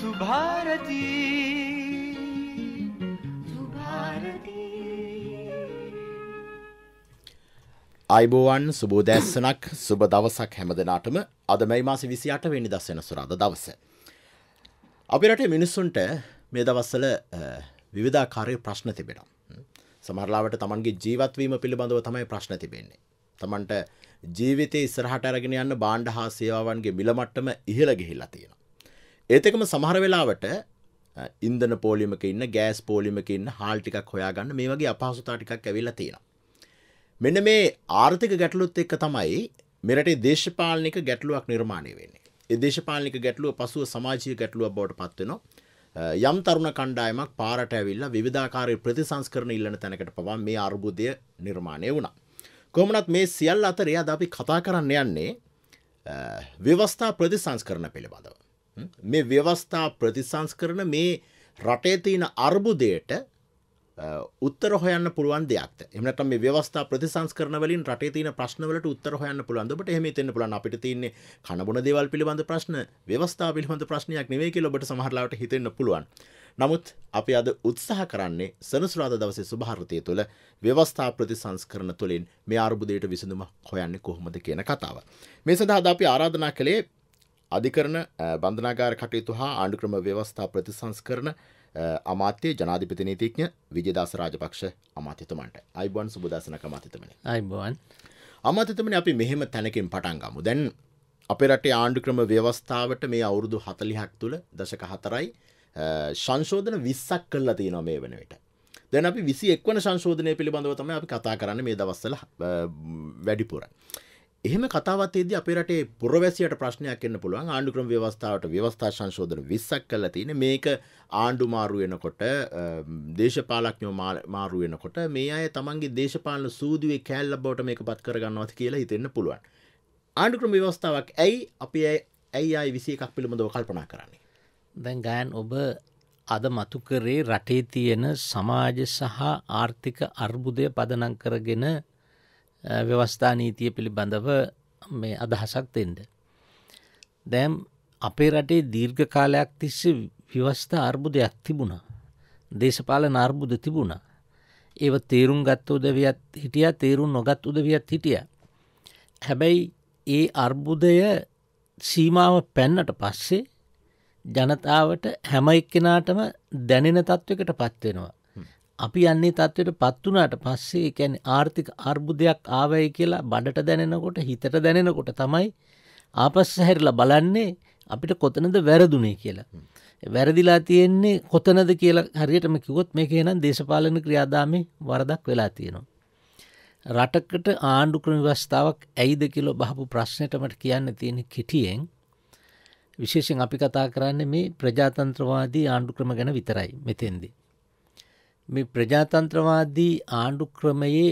सुभारती අයිබෝවන් සුබෝදැස්සනක් සුබ දවසක් හැම දෙනාටම අද මැයි මාස විසි අට වෙනි දස්සෙන සුරාද දවස. අපි රට මිනිස්සුන්ට මේ දවස්සල විවිධාකාරය ප්‍රශ්න තිබෙන. සමරලාවට තමන්ගේ ජීවත්වීම පිළිබඳව තමයි ප්‍රශ්න තිබෙන්නේ. තමන්ට ජීවිතය ඉස්සරහට අරගෙන යන්න බාණ්ඩ හා සේවාවන්ගේ මිලමට්ටම ඉහළ ගෙහිල්ලා තියෙන. ඒතකම සමහර වෙලාවට ඉන්දන පෝලිමක ඉන්න ගෑස් පෝලිමක ඉන්න හාල් ටිකක් හොයාගන්න මේ වගේ අපහසුතා ටිකක් ඇවිල්ලා තියෙනවා. මෙන්න මේ ආර්ථික ගැටලුත් එක්ක තමයි මෙරටේ දේශපාලනික ගැටලුවක් නිර්මාණය වෙන්නේ. ඒ දේශපාලනික ගැටලුව පසුව සමාජීය ගැටලුවක් බවට පත්වෙනවා. යම් තරුණ කණ්ඩායමක් පාරට ඇවිල්ලා විවිධාකාරයේ ප්‍රතිසංස්කරණ ඉල්ලන තැනකට පවා මේ අර්බුදය නිර්මාණය වුණා. කොහොමනත් මේ සියල්ල අතර එයාද අපි කතා කරන්න යන්නේ ව්‍යවස්ථා ප්‍රතිසංස්කරණ පිළිබඳව. මේ ව්‍යවස්ථා ප්‍රතිසංස්කරන මේ රටේ තියෙන අර්බුදයට උත්තර හොයන්න පුළුවන් දෙයක් එමට මේ ව්‍යවස්ථා ප්‍රතිසංස්කරන වලින් රටේ තියෙන ප්‍රශ්නවලට උත්තර හොයන්න පුළුවන්දට එහෙම තෙන්න පුළුවන් අපිට තියන්නේ කණබුණ දේවල් පිළිබඳ ප්‍රශ්න ව්‍යවස්ථා පිළිබඳ ප්‍රශ්නයක් නෙවෙයි කියලා ඔබට සමහරලාට හිතෙන්න පුළුවන් නමුත් අපි අද උත්සාහ කරන්නේ සනසුරාදා දවසේ සුභාරතය තුළ ව්‍යවස්ථා ප්‍රතිසංස්කරණ තුළින් මේ අර්බුදයට විසඳුම හොයන්නේ කොහොමද කියන කතාව. මේ සඳහා අපි ආරාධනා කළේ අධිකරන බන්ධනාගාර කටයුතු හා ආණ්ඩුක්‍රම ව්‍යවස්ථා ප්‍රතිසංස්කරන අමාත්‍ය ජනාධිපති නීතිඥ විජේදාස රාජපක්ෂ අමාත්‍යතුමන්ට අයිබන් සුබදසනක අමාත්‍යතුමනි අයිබන් අමාත්‍යතුමනි අපි මෙහෙම තැනකින් පටන් ගමු දැන් අපේ රටේ ආණ්ඩුක්‍රම ව්‍යවස්ථාවට මේ අවුරුදු 40ක් තුල දශක 4යි සංශෝධන 20ක් කළා තියෙනවා මේ වෙන විට. දැන් අපි 21 වන සංශෝධනය පිළිබඳව තමයි අපි කතා කරන්නේ මේ දවස්වල වැඩිපුර. එහෙම කතාවත්තේද අප රටේ පුරවැසියට ප්‍රශ්නයක් එන්න පුළුවන් ආණ්ඩුක්‍රම ව්‍යවස්ථාවට ව්‍යවස්ථා සංශෝධන විස්සක් කල තියෙන මේක ආණ්ඩු මාරුවෙනකොට දේශපාලක්ඥෝ මාරුවෙනකොට මේ අය තමන්ගේ දේශපාලන සූදුවේ කෑල්ල බවට මේක පත් කරගන්නවති කියලා හිතෙන්න පුළුවන් ආණ්ඩුක්‍රම ව්‍යවස්ථාවක් ඇයි අපි ඇයි අයි විසි එකක් පිළිබඳව කල්පනා කරන්නේ දැන් ගෑන් ඔබ අද මතුකරේ රටේ තියෙන සමාජ සහ ආර්ථික අර්බුදය පදනං කරගෙන ව්‍යවස්ථා නීතිය පිළිබඳව මේ අදහසක් දෙෙන්ට. දැම් අපේ රටේ දීර්ඝ කාලයක් තිස්ස විවස්ථා අර්බුදයක් තිබුණා. දේශපාල නර්බුද තිබුණා. ඒව තේරුම් ගත්ත උදවියත් හිටිය තේරුම් නොගත් උදවියත් හිටිය. හැබැයි ඒ අර්බුදය සීමාව පැන්නට පස්සේ ජනතාවට හැම එක්කෙනාටම දැනෙන තත්ත්වකට පත්වෙනවා. අපි යන්නේ තත්ත්වයට පත්වනාට පස්සේ කැන ආර්ථික අර්බුදයක් ආවය කියලා බඩට දැනෙනකොට හිතට දැනෙනකොට තමයි ආපස්ස හැරිලා බලන්නේ අපිට කොතනද වැරදුනේ කියලා. වැරදිලා තියෙන්නේ කොතනද කියලා හරියටම කිවොත් මේ කියනම් දේශපාලන ක්‍රියාදාමේ වරදක් වෙලා තියෙනවා. රටකට ආණ්ඩු ක්‍රම වස්ථාවක් ඇයිද කියලෝ බහපු ප්‍රශ්නයටමට කියන්න තියෙන කෙටියෙන් විශේෂෙන් අපි කතා කරන්න මේ ප්‍රජාතන්ත්‍රවාදී ආණ්ඩු ක්‍රම ගැන විතරයි මෙතෙන්දී. මේ ප්‍රජාතන්ත්‍රවාදී ආණ්ඩු ක්‍රමයේ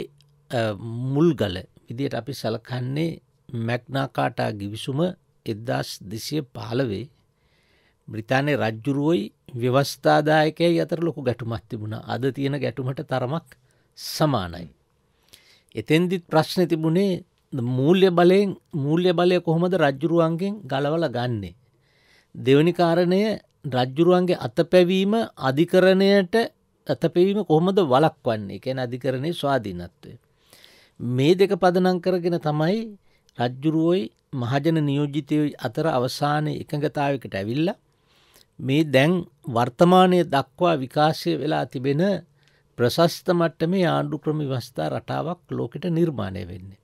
මුල්ගල විදියට අපි සලකන්නේ මැක්නාකාටා ගිවිසුම එදදාස් දෙසය පාලවේ බ්‍රිතානය රජ්ජුරුවයි ව්‍යවස්ථාදායකය අතර ලොකු ගැටුමත් තිබුණ අද තියෙන ගැටුමට තරමක් සමානයි. එතෙන්දිත් ප්‍රශ්න තිබුණේ මූල්‍ය බලයෙන් මූල්‍ය බලය කොහොමද රජ්ජුරුවන්ගෙන් ගලවල ගන්නේ. දෙවනි කාරණය රජ්ජුරුවන්ගේ අත පැවීම අධිකරණයට ඇතපීම කොහොමද වලක් වන්නේ එකැන අධිකරණය ස්වාධීනත්වය. මේ දෙක පදනං කරගෙන තමයි රජ්ජුරුවෝයි මහජන නියෝජිතයයි අතර අවසානය එකඟතාවකට ඇවිල්ල මේ දැන් වර්තමානය දක්වා විකාශය වෙලා තිබෙන ප්‍රශස්ත මට්ටමේ ආණ්ඩු ක්‍රම වස්ථා රටාවක් ලෝකට නිර්මාණය වෙන්නේ.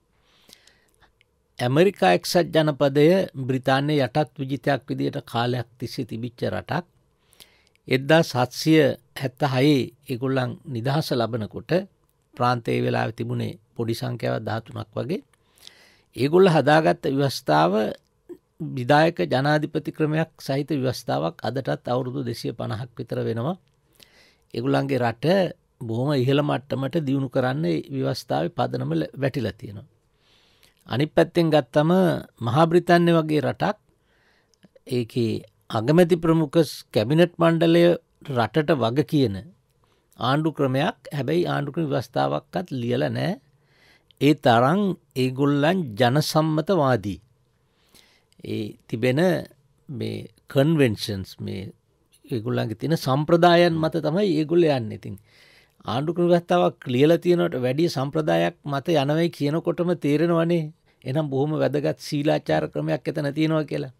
ඇමරිකා එක්සත් ජනපදය බ්‍රතාන්‍ය යටත් විජිතයක් විදියට කාලයක් තිස්සේ තිබිච්ච රටක් එද්දා සත්සිය හැත්ත හයේ එකුල්ලන් නිදහස ලබනකොට ප්‍රාන්තේ වෙලා තිබුණේ පොඩි සංකයව දහතුනක් වගේ. ඒගොල්ල හදාගත්ත ව්‍යවස්ථාව විදායක ජනාධිපති ක්‍රමයක් සහිත ව්‍යවස්ථාවක් අදටත් අවුරුදු දෙසිය පණහක් විතර වෙනවා. එගුලන්ගේ රට බොහොම ඉහළ මට්ටමට දියුණු කරන්න ව්‍යවස්ථාව පදනම වැටිල තියෙනවා. අනිත් පැත්තෙන් ගත්තම මහාබ්‍රිතන්ය වගේ රටක් ඒක අගමැති ප්‍රමුඛස් කැබිනට් මණ්ඩලය රටට වග කියන ආණ්ඩු ක්‍රමයක් හැබැයි ආණ්ඩුක්‍රම වස්ථාවක්කත් ලියල නෑ ඒ තරං ඒගොල්ලන් ජනසම්මතවාදී. ඒ තිබෙන මේ කන්වෙන්ෂන්ස් මේ ඒගොල්ලන්ගේ තින සම්ප්‍රදායන් මත තමයි ඒගොල්ල යන්න ඉතින්. ආණ්ඩුක්‍රම ගස්ථාවක් ලියල තියෙනට වැඩිය සම්ප්‍රදායක් මත යනවයි කියනකොටම තේරෙනවනේ එනම් බොහොම වැදගත් සීලාචාර ක්‍රමයක් ඇත නැතිනවා කියලා.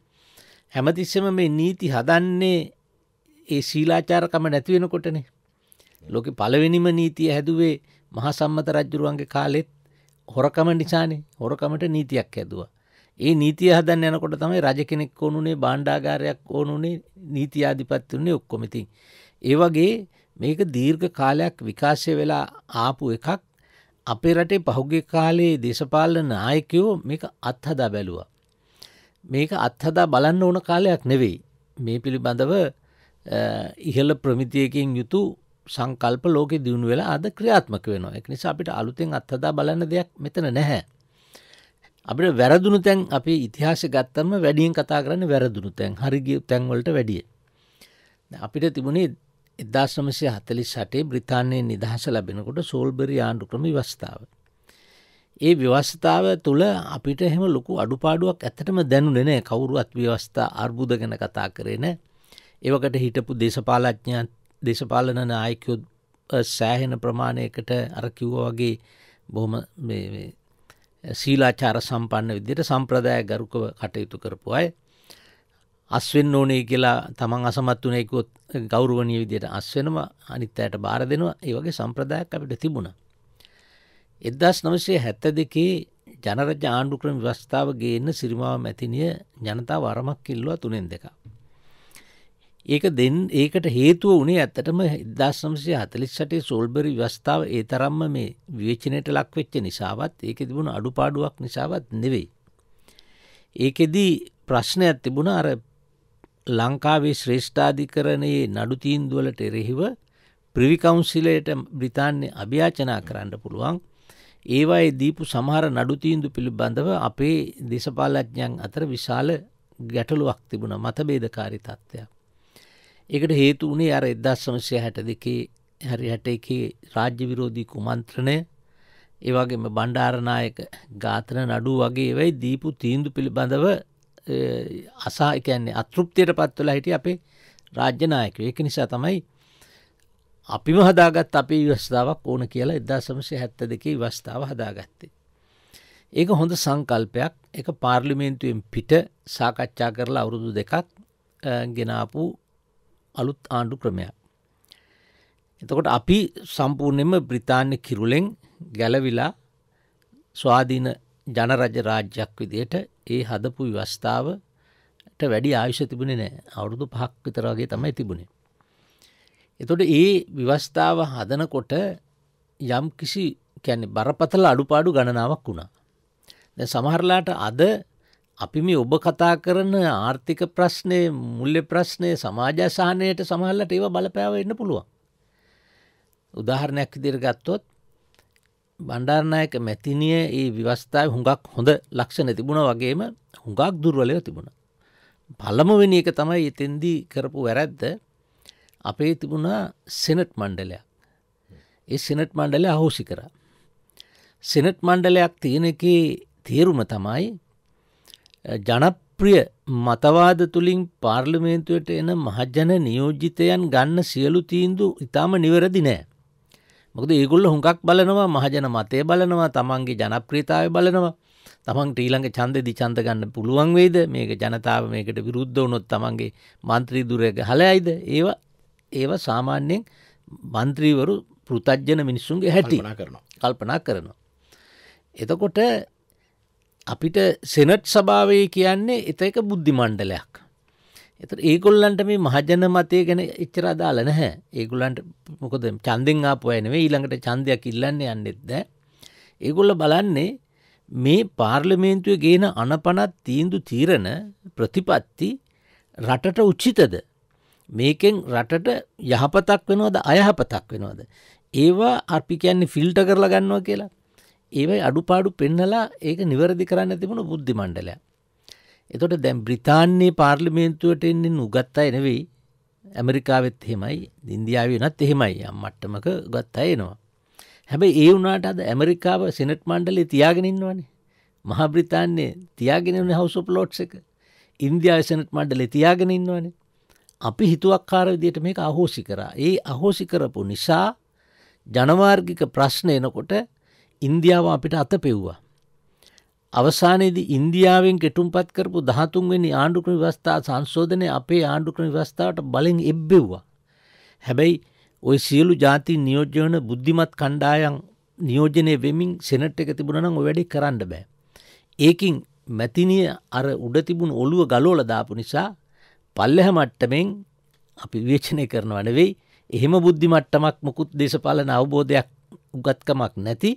හැමතිස්සම මේ නීති හදන්නේ ඒ සීලාචාරකම නැතිවෙනකොටනේ. ලෝක පලවෙනිම නීතිය හැදුවේ මහ සම්මත රජ්ජුරුවන්ගේ කාලෙත් හොරකම නිසානේ හොරකමට නීතියක් හැදවා. ඒ නීතිය හදන්න යනකොට තමයි රජ කෙනෙක් ඕනුනේ බාණ්ඩාගාරයක් ඕනුනේ නීතියාධිපත්වන්නේ ඔක්කොමති. ඒවගේ මේක දීර්ඝ කාලයක් විකාශය වෙලා ආපු එකක් අපේ රටේ පහුගේ කාලයේ දේශපාලන නායකයෝ මේක අත්හදා බැලුවා. මේක අත්හදා බලන්න ඕන කාලයක් නෙවෙයි. මේ පිළිබඳව ඉහළ ප්‍රමිතියකින් යුතු සංකල්ප ලෝකෙ දියුණු වෙලා අද ක්‍රියාත්මක වෙනවා එක නිසා අපිට අලුතෙන් අත්හදා බලන්න දෙයක් මෙතන නැහැ. අපිට වැරදුණු තැන් අපි ඉතිහාස ගත්තම වැඩියෙන් කතා කරන්න වැරදුණු තැන් හරිගිය තැන්වලට වැඩිය. අපිට තිබුණේ එදදාශ්‍රමසය හතලි සටේ බ්‍රතාානය නිදහස ලැබෙනකොට සෝල්බරි ආණ්ඩු ක්‍රම වස්ථාව. ඒ ව්‍යවස්ථාව තුළ අපිට එහෙම ලොකු අඩුපාඩුවක් ඇතටම දැනුනෙන කවුරුවත් ව්‍යවස්ථා අර්බුද ගැන කතා කරන ඒවකට හිටපු දේශපාලඥා දේශපාලන නායකයෝ සෑහෙන ප්‍රමාණයකට අරකිව්ව වගේ බොහොම සීලාචාර සම්පන්න විදියට සම්ප්‍රදාය ගරුකව කටයුතු කරපු අය අස්වෙන් ඕනේ කියලා තමන් අසමත් වනයකොත් ගෞරුවනය විදියට අස්වෙනවා අනිත් අයට බාර දෙනවා ඒ වගේ සම්ප්‍රදායක් අපිට තිබුණා එදස් නොවසේ හැත්ත දෙකේ ජනරජ ආණ්ඩුක්‍රම ව්‍යවස්ථාව ගේන්න සිරිමාව මැතිනිය ජනතාව වරමක් කිල්ලවා තුනෙන් දෙක. ඒක දෙන් ඒකට හේතුව වනේ ඇත්තටම දස්නම්සය හතලිස්සටේ සෝල්බරි ව්‍යස්ථාව ඒ තරම්ම මේ විවේචනයට ලක්වෙච්ච නිසාවත් ඒක තිබුණ අඩුපාඩුවක් නිසාවත් නෙවෙයි. ඒකෙදී ප්‍රශ්නයක් තිබුණ අර ලංකාවේ ශ්‍රේෂ්ඨාධිකරණයේ නඩු තීන්දුවලට එරෙහිව ප්‍රවිකවුන්සිලයට බ්‍රිතාන්‍ය අභ්‍යාචනා කරන්න පුළුවන් ඒවායේ දීපු සමහර නඩුතීන්දු පිළිබඳව අපේ දේශපාලඥන් අතර විශාල ගැටලුවක් තිබුණ මතබේදකාරි තත්ත්වයක්. එකට හේතු වනේ අර එදස්සමසය හැට දෙකේ හැරි හැට එක රාජ්‍ය විරෝධී කුමන්ත්‍රණය ඒවගේම බණ්ඩාරණයක ගාතන නඩු වගේ වෙයි දීපු තීන්දු පිළිබඳව අසා එකන්නේ අතෘප්තියට පත්වල හිටිය අපේ රාජ්‍යනායක ඒක නිසා තමයි අපිම හදාගත් අපි වස්ථාවක් ඕන කියලා එදා සමසය හැත්ත දෙකේ වස්ථාව හදාගත්තේ. ඒක හොඳ සංකල්පයක් එක පාර්ලිමේන්තුවෙන් පිට සාකච්ඡා කරලා අවුරුදු දෙකක් ගෙනාපු අලුත් ආණ්ඩු ක්‍රමයක්. එතකොට අපි සම්පූර්ණයම බ්‍රිතාන්‍ය කිරුලෙන් ගැලවිලා ස්වාධීන ජනරජ රාජ්‍යයක් විදියට ඒ හදපු ව්‍යවස්ථාවට වැඩි ආයුෂ තිබුණේ නෑ අවුරුදු පහක් විතරගේ තමයි තිබුණේ එතොට ඒ විවස්ථාව හදනකොට යම් කිසි කැනෙ බරපතල අඩුපාඩු ගණනාවක් වුණා. දැ සමහරලාට අද අපි මේ ඔබ කතා කරන ආර්ථික ප්‍රශ්නය මුල්ල ප්‍රශ්නය සමාජසානයට සමහල්ලට ඒව බලපෑව එන්න පුළුවන්. උදාහරණයක් ඉදිර ගත්තොත් බණ්ඩාරණයක මැතිනිය ඒ විවස්ථාව හුඟක් හොඳ ලක්ෂණ තිබුණ වගේම හුඟක් දුර්වලය තිබුණ. පළමවෙනි එක තමයි එතෙන්දී කරපු වැරැද්ද අපේ තිබුණා සෙනට් මණ්ඩලයක් ඒ සෙනට් මණ්ඩලය අහෝසි කර. සෙනට් මණ්ඩලයක් තියෙන එක තේරුම තමයි ජනප්‍රිය මතවාද තුළින් පාර්ලිමේන්තුවට එන මහජන නියෝජිතයන් ගන්න සියලු තීන්දු ඉතාම නිවැරදි නෑ. මොකද ඒගොල්ල හුඟක් බලනවා මහජන මතය බලනවා තමන්ගේ ජනප්‍රීතාව බලනවා තමන් ටීලඟ චන්ද දිචන්ත ගන්න පුළුවන් වෙයිද මේක ජනතාව මේකට විරුද්ධ වනොත් තමන්ගේ මන්ත්‍රී දුරය ගහලයිද ඒවා ඒව සාමාන්‍යයෙන් මන්ත්‍රීවරු පෘතජ්ජන මිනිස්සුන්ගේ හැටි කල්පනා කරනවා. එතකොට අපිට සෙනට් සභාවේ කියන්නේ එත එක බුද්ධි මණ්ඩලයක්. එත ඒගොල්ලන්ට මේ මහජන මතය ගැන එච්චර අදාල නැහැ ඒගොල්ලන්ට මොකද චන්දෙන් ආපුයනවේ ඊළඟට චන්දයක් ඉල්ලන්න යන්නෙත්ද. ඒගොල්ල බලන්නේ මේ පාර්ලමේන්තුව ගේන අනපනත් තීන්දු තීරණ ප්‍රතිපත්ති රටට උච්චිතද මේකෙන් රටට යහපතක් වෙනවද අයහපතක් වෙනවද. ඒවා අපි කියන්නේ ෆිල්ට කරලා ගන්නවා කියලා. ඒවයි අඩුපාඩු පෙන්නලා ඒක නිවැරදි කරන්න තිබුණු බුද්ධි මණ්ඩලය. එතොට දැම් බ්‍රතාන්නේ පාර්ලිමේන්තුවට එන්නේ උගත්තා එනවෙයි ඇමරිකාවෙත් එහෙමයි දින්දියාව වෙනත් එහෙමයි යම් මට්ටමක ගත්තා එනවා. හැබැයි ඒ වුණට අද ඇමරිකාව සිනට් මණ්ඩලේ තියාගෙනන්නවනේ මහා බ්‍රතාන්නේ තියාගෙනන හවසුප ලෝට්ස එක ඉන්දයා සනට් මණ්ඩලේ තියාගෙන ඉන්නවනේ අපි හිතුවක්කාර විදියට මේක අහෝසි කරා. ඒ අහෝසි කරපු නිසා ජනවාර්ගික ප්‍රශ්න එනකොට ඉන්දියාව අපිට අත පෙව්වා. අවසානයේදී ඉන්දියාවෙන් කෙටුම්පත් කරපු දහතුන්වෙනි ආණ්ඩුක්‍රම ව්‍යවස්ථා සංශෝධනය අපේ ආණ්ඩුක්‍රම ව්‍යවස්ථාවට බලෙන් එබ්බෙව්වා. හැබැයි ඔය සියලු ජාති නියෝජ්‍යවන බුද්ධිමත් කණ්ඩායන් නියෝජනය වෙමින් සෙනට් එක තිබුණනම් ඔ වැඩි කරන්න බෑ. ඒකින් මැතිනිය අර උඩ තිබුණ ඔලුව ගලෝල දාපු නිසා පල්ලෙහ මට්ටමෙන් අපි වේචනය කරනවා නෙවෙයි එහෙම බුද්ධි මට්ටමක් මොකුත් දේශපාලන අවබෝධයක් උගත්කමක් නැති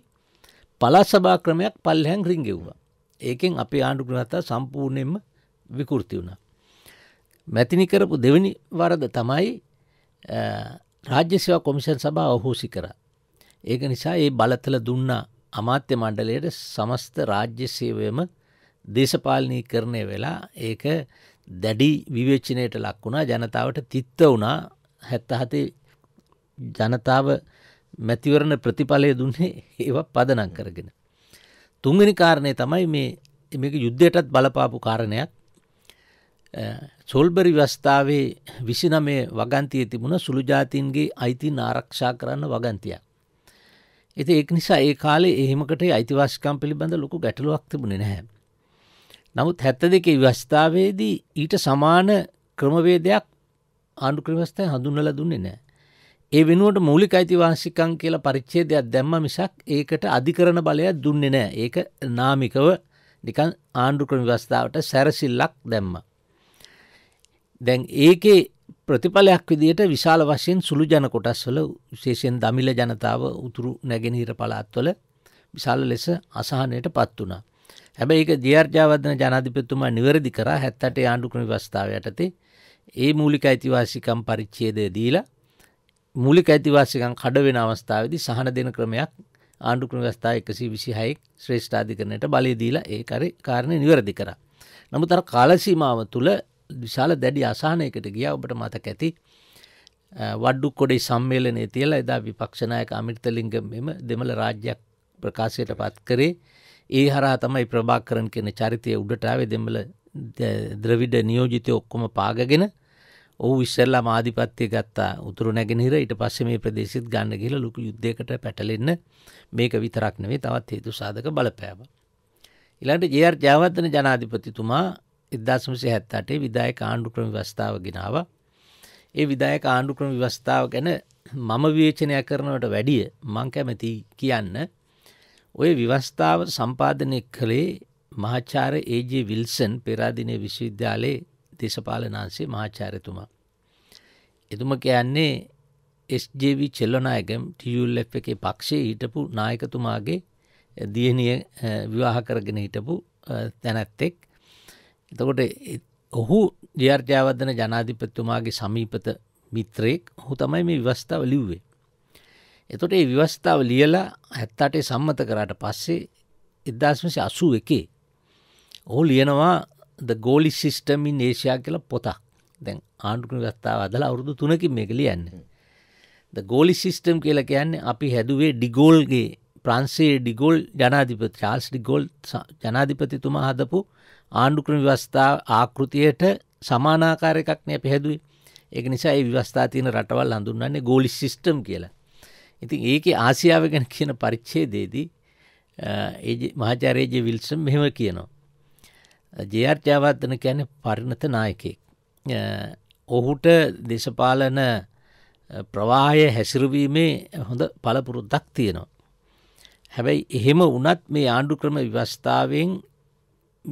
පලා සභා ක්‍රමයක් පල්හැන් රිංගෙව්වා. ඒකෙන් අපේ ආණ්ඩු ග්‍රහතා සම්පූර්ණයෙන්ම විකෘති වුණා. මැතිනි කරපු දෙවැනි වරද තමයි රාජ්‍ය සේවා කොමිෂන් සභා ඔහුසි කර. ඒක නිසා ඒ බලතල දුන්නා අමාත්‍ය මණ්ඩලයට සමස්ත රාජ්‍ය සේවයම දේශපාලනී කරණය වෙලා ඒක දැඩි විවේචනයට ලක් වුණා ජනතාවට තිත්ත වුණා හැත්තහතේ ජනතාව මැතිවරණ ප්‍රතිඵලය දුන්නේ ඒව පදනං කරගෙන. තුන්ගනි කාරණය තමයි මේ මේක යුද්ධයටත් බලපාපු කාරණයක් සොල්බරි වස්ථාවේ විසිනමේ වගන්තිය තිබුණ සුළුජාතින්ගේ අයිතින් ආරක්ෂා කරන්න වගන්තියක්. එති ඒක නිසා ඒ කාලේ එහෙමකට අයිතිවාශකම් පිළිබඳ ලොකු ගැටලුවක් තිබුණ නැහැ. නමුත් හැත්ත දෙකේ ව්‍යස්ථාවේදී ඊට සමාන ක්‍රමවේදයක් ආණ්ඩුක්‍රවස්ථය හඳුන්නල දුන්නේ නෑ. ඒ වෙනුවට මූලික අයිතිවාංශිකං කියලා පරිච්චේදයක් දැම්ම මිසක් ඒකට අධිකරන බලය දුන්නේ නෑ ඒක නාමිකව නිකන් ආණ්ඩුක්‍රම ව්‍යස්ථාවට සැරසිල්ලක් දැම්ම. දැන් ඒකේ ප්‍රතිඵලයක් විදියට විශාල වශයෙන් සුළු ජන කොටස්වල විශේෂයෙන් දමිල ජනතාව උතුරු නැගෙනහිර පලාත්වල විශාල ලෙස අසාහනයට පත් වනා. හැබැයි ඒක දියර්ජාවදන ජනාධිපතුමා නිවැරදි කර හැත්තට ආණ්ඩුක්‍රම වස්ථාව යටතේ ඒ මූලික අයිතිවාසිකම් පරිච්චේදය දීලා මූලික ඇතිවාසිකන් කඩ වෙන අවස්ථාවදි සහන දෙන ක්‍රමයක් ආණ්ඩුක්‍රම වස්ථාව එකසි විසිහයික් ශ්‍රේෂ්ඨාධිකරණයට බලයදීලා ඒ කරි කාරණය නිවැරදි කර. නමුතර කාලසීමාව තුළ විශාල දැඩි අසානයකට ගිය ඔබට මතක ඇති වඩ්ඩු කොඩේ සම්මේලනය තියලා එදා විපක්ෂණයක අමිර්තලිංග මෙම දෙමළ රාජ්‍යයක් ප්‍රකාශයට පත් කරේ ඒ හරහා තමයි ප්‍රභාකරන් කියන චරිතය උඩට ආවේ දෙමළ ද්‍රවිඩ නියෝජිතය ඔක්කොම පාගගෙන ඔහු ඉස්සල්ලා මාධිපත්තිය ගත්තා උතුරු නැගෙනහිර ඊට පස්සේ මේ ප්‍රදේශත් ගන්න කියලා ලොකු යුද්ධයකට පැටලෙන්න මේක විතරක් නෙවේ තවත් හේතු සාධක බලපෑව. ඉළන්ට ජර් ජාවත්තන ජනාධිපතිතුමා එදදාසමසය හැත්තාටේ විදායක ආණ්ඩු ක්‍රම වස්ථාව ගෙනාව. ඒ විදායක ආණ්ඩු ක්‍රම වස්ථාව ගැන මම විවේචනය කරනවට වැඩිය මං කැමැති කියන්න ඔය විවස්ථාව සම්පාධනය කළේ මහාචාර ඒජ විල්සන් පෙරාදිනය විශ්වවිද්‍යාලයේ දේශපාලනාන්සේ මහාචාරතුමා. එතුම කියන්නේ ස්ජව චෙල්ලොනායගම් ටියල් එක පක්ෂේ හිටපු නායකතුමාගේ දියනිය විවාහ කරගෙන හිටපු තැනැත්තෙක්. එතකොට ඔහු ජියර්ජාවදන ජනාධිපත්තුමාගේ සමීපත මිත්‍රයෙක් හු තමයි මේ විවස්ථාව ලිව්වේ. එතොට ඒ විවස්ථාව ලියලා හැත්තාටේ සම්මත කරාට පස්සේ එදදාස්මසි අසූ එකේ ඔහු ලියනවා ද ගෝලි සිිස්ටමින් ඒශයා කියලා පොතක් දැන් ආණ්ඩුකන ගස්ථාව අදලා අවුරුදු තුනකින් මේක ලියන්න ද ගෝලි සිිස්ටම් කියලා කියන්නේ අපි හැදුවේ ඩිගෝල්ගේ ප්‍රන්සේ ඩිගෝල් ජනාධිපති චාල්ස් ඩිගෝල් ජනාධිපතිතුමා හදපු ආණ්ඩුක්‍රම ව්‍යවස්ථා ආකෘතියට සමානාකාරයකක්නය පැහැදුවේ ඒක නිසා ඒ ව්‍යවස්ථා තියන රටවල් අඳුන්නන්නේ ගෝලි සිිස්ටම් කියලා ඉතින් ඒක ආසියාව ගැන කියන පරිච්චේදේදී ඒ මහාචාරයේජ විල්සම් මෙහෙම කියනවා. ජයාර්ජාවර්ධන කියන පරිණත නායකෙක්. ඔහුට දේශපාලන ප්‍රවාහය හැසිරවීමේ හොඳ පළපුරුද්දක් තියෙනවා. හැබැයි එහෙම වනත් මේ ආණ්ඩු ක්‍රම ව්‍යවස්ථාවෙන්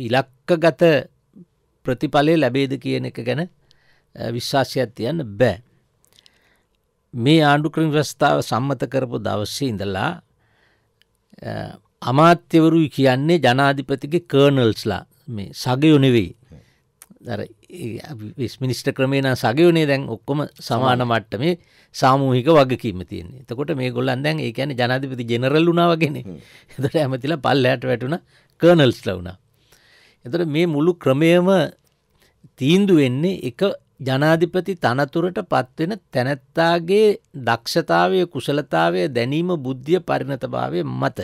මිලක්කගත ප්‍රතිඵලය ලැබේද කියන එක ගැන විශ්වාසයක් තියන්න බෑ. මේ ආණ්ඩුක්‍රම ව්‍යවස්ථාව සම්මත කරපු දවස්සේ ඉඳලා අමාත්‍යවරුයි කියන්නේ ජනාධිපතිගේ කර්නල්ස්ලා මේ සගයොනෙවෙයි විස්මිනිස්ට ක්‍රමේන සගයනේ දැන් ඔක්කොම සමාන මට්ට මේ සාමූහික වගකීම තියන්නේ තකොට මේ ගොල්ලන් දැන් ඒ ැන ජනාධිපති ජෙනරල් වුණාවගෙන එතට ඇමතිලා පල්ලෑට වැටුණ කර්නල්ස් ලවුණා. එතට මේ මුළු ක්‍රමයම තීන්දු වෙන්නේ එක ජනාධිපති තනතුරට පත්වෙන තැනැත්තාගේ දක්ෂතාවය කුසලතාවය දැනීම බුද්ධිය පරිණතභාවය මත.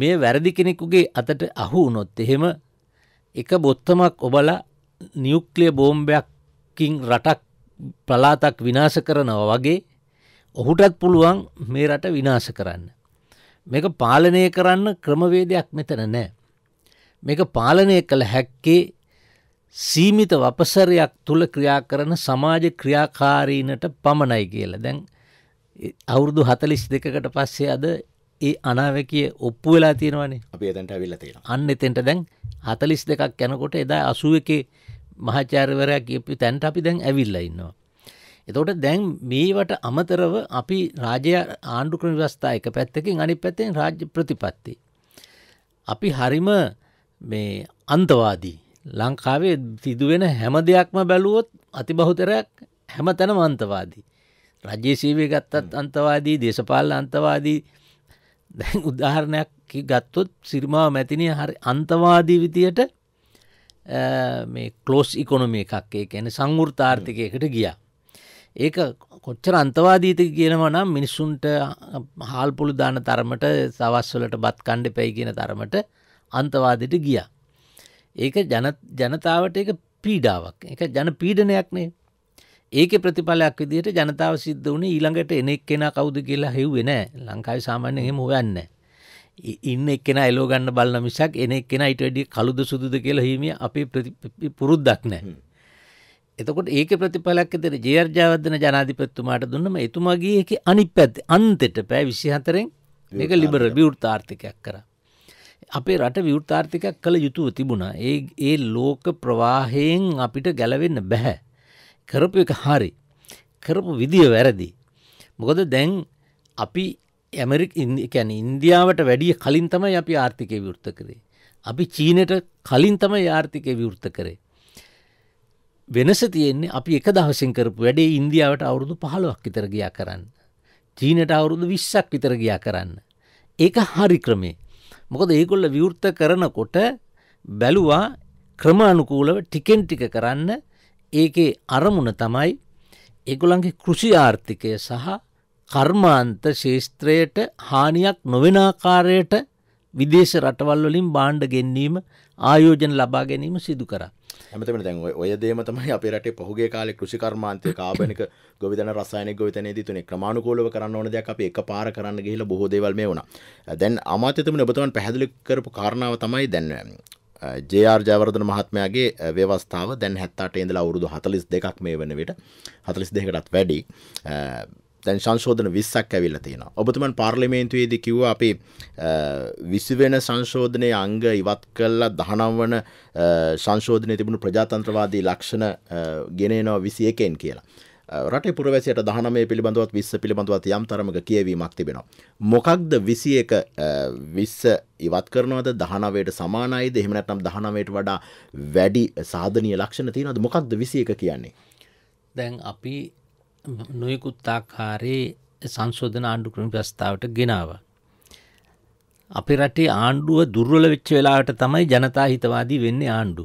මේ වැරදි කෙනෙකුගේ අතට අහු උනොත් එහෙම එක බොත්තමක් ඔබල නියුක්ලිය බෝම්බයක්කින් රටක් ප්‍රලාතක් විනාශ කරනව වගේ ඔහුටත් පුළුවන් මේ රට විනාශ කරන්න. මේක පාලනය කරන්න ක්‍රමවේදයක් මෙතන නෑ. මේක පාලනය කළ හැක්කේ සීමිත වපසරයක් තුළ ක්‍රියා කරන සමාජ ක්‍රියාකාරීනට පමණයි කියල දැන් අවුරුදු හතලිස් දෙකකට පස්සේ අද ඒ අනාවැකිය ඔප්පු වෙලා තියෙනවනේ අපි එතැට ඇවිල්ල තියෙන අන්න එතෙන්ට දැන් හතලිස් දෙකක් යැනකොට එදා අසුව එකේ මහාචාර්වරයක් කියපි තැන්ට අපි දැන් ඇවිල්ල ඉන්නවා. එතකොට දැන් මේවට අමතරව අපි රාජය ආණ්ඩුක්‍රම ව්‍යවස්ථා එක පැත්තකින් අනි පැත්තෙන් රාජ්‍ය ප්‍රතිපත්ති. අපි හරිම අන්තවාදී ලංකාවේ සිදුවෙන හැම දෙයක්ම බැලුවොත් අතිබහුතරයක් හැම තැන මන්තවාදී. රජයේ සීවේ ගත්තත් අන්තවාදී දේශපාල අන්තවාදී දැන් උදාහරණයක් ගත්තොත් සිරිමාව මැතිනය හරි අන්තවාදී විතියට මේ කලෝස් ඉකොනොම එකක් ඒ ඇන සංවෘර්තාර්ථකයකට ගියා. ඒක කොච්චර අන්තවාදීත කියනව නම් මිනිස්සුන්ට හාල්පොළු දාන තරමට සවස්වලට බත් කණ්ඩ පැයි කියන තරමට අන්තවාදයට ගියා. ඒක ජනතාවට එක පීඩාවක් එක ජන පීඩනයක්නේ ඒක ප්‍රතිඵලයක් විදිට ජනතාව සිද්ධ වන ඊළඟට එනෙක් කෙන කවුද කියලා හෙව්වෙන ලංකායි සාමාන්‍ය හෙම හොයන්න ඉන්න එක්ෙන එලෝගන්න බලන්න මිසක් එනෙක් කෙන යිට වැඩි කළුද සුදුද කියලා හිමිය අපි පුරුද්දක් නෑ එතකොට ඒක ප්‍රතිඵලක් ඇතර ජයර්ජාවදන ජනාධිපත්තුමාට දුන්නම එතුමගේ එක අනි පැත් අන්තෙට පෑ විසිහතරෙන් මේක ලිබර විවෘතාර්ථකයක් කරා අපේ රට විවෘතාර්ථිකයක් කළ යුතුව තිබුණා ඒ ඒ ලෝක ප්‍රවාහයෙන් අපිට ගැලවෙන්න බැහැ. කරපු එක හරි. කරපු විදිය වැරදි. මොකද දැන් අපි ඇමරික් ඉැන ඉන්දියාවට වැඩිය කලින් තමයි අපි ආර්ථිකය විවෘත කරේ. අපි චීනයට කලින් තමයි ආර්ථිකය විවෘත කරේ. වෙනස තියෙන්නේ අපි එක දහසින් කරපු වැඩේ ඉන්දියාවට අවුරුදු පහළුවක් විතර ගියා කරන්න. චීනට අවුරුදු විශ්සක් විතර ගියා කරන්න. ඒක හරි ක්‍රමේ මොකද ඒකොල්ල විවෘත්ත කරනකොට බැලුවා ක්‍රමාණුකූලව ටිකෙන් ටික කරන්න ඒකේ අරමුණ තමයි ඒගොලන්ගේ කෘෂි ආර්ථිකය සහ කර්මාන්ත ශේෂත්‍රයට හානියක් නොවෙනාකාරයට විදේශ රටවල් වලින් බාණ්ඩ ගැන්නීම ආයෝජන ලබා ගැනීම සිදු කරා. ඇමතමට දැන් ඔය දේම තමයි අපේ රටේ පහුගේ කාලේ කෘෂිකර්මාන්තය කාබනික ගොවිතැන රසායනික ගොවිතැනේදී තුනේ ක්‍රමානුකූලව කරන්න ඕන දෙයක් අපි එකපාර කරන්න ගිහිල්ලා බොහෝ දේවල් මේ වුණා. දැන් අමාත්‍යතුමනි ඔබතුමන් පැහැදිලි කරපු කාරණාව තමයි දැන් ජR ජයවර්ධන මහත්මයාගේ ව්‍යවස්ථාව දැන් හැත්තාට ඉඳලා අවුරුදු හතලිස් දෙකක් මේ වන විට හතලිස් දෙකටත් වැඩි දැන් සංශෝධන 20ක් ඇවිල්ලා තියෙනවා. ඔබතුමන් පාර්ලිමේන්තුවේදී කිව්වා අපි 20 වෙනි සංශෝධනයේ අංග ඉවත් කළා 19 වන සංශෝධනයේ තිබුණු ප්‍රජාතන්ත්‍රවාදී ලක්ෂණ ගෙන එනවා 21න් කියලා. රටේ පුරවැසියට 19 පිළිබඳවත් 20 පිළිබඳවත් යම් තරමක කියවීමක් තිබෙනවා. මොකක්ද 21 20 ඉවත් කරනවද 19ට සමානයිද එහෙම නැත්නම් 19ට වඩා වැඩි සාධනීය ලක්ෂණ තියෙනවද මොකක්ද 21 කියන්නේ? දැන් අපි නොයකුත් ආකාරයේ සංශෝධන ආණ්ඩු ක්‍රම ප්‍රස්ථාවට ගෙනාව. අපි රටේ ආණ්ඩුව දුර්වල වෙච්ච වෙලාවට තමයි ජනතා හිතවාදී වෙන්නේ ආණ්ඩු.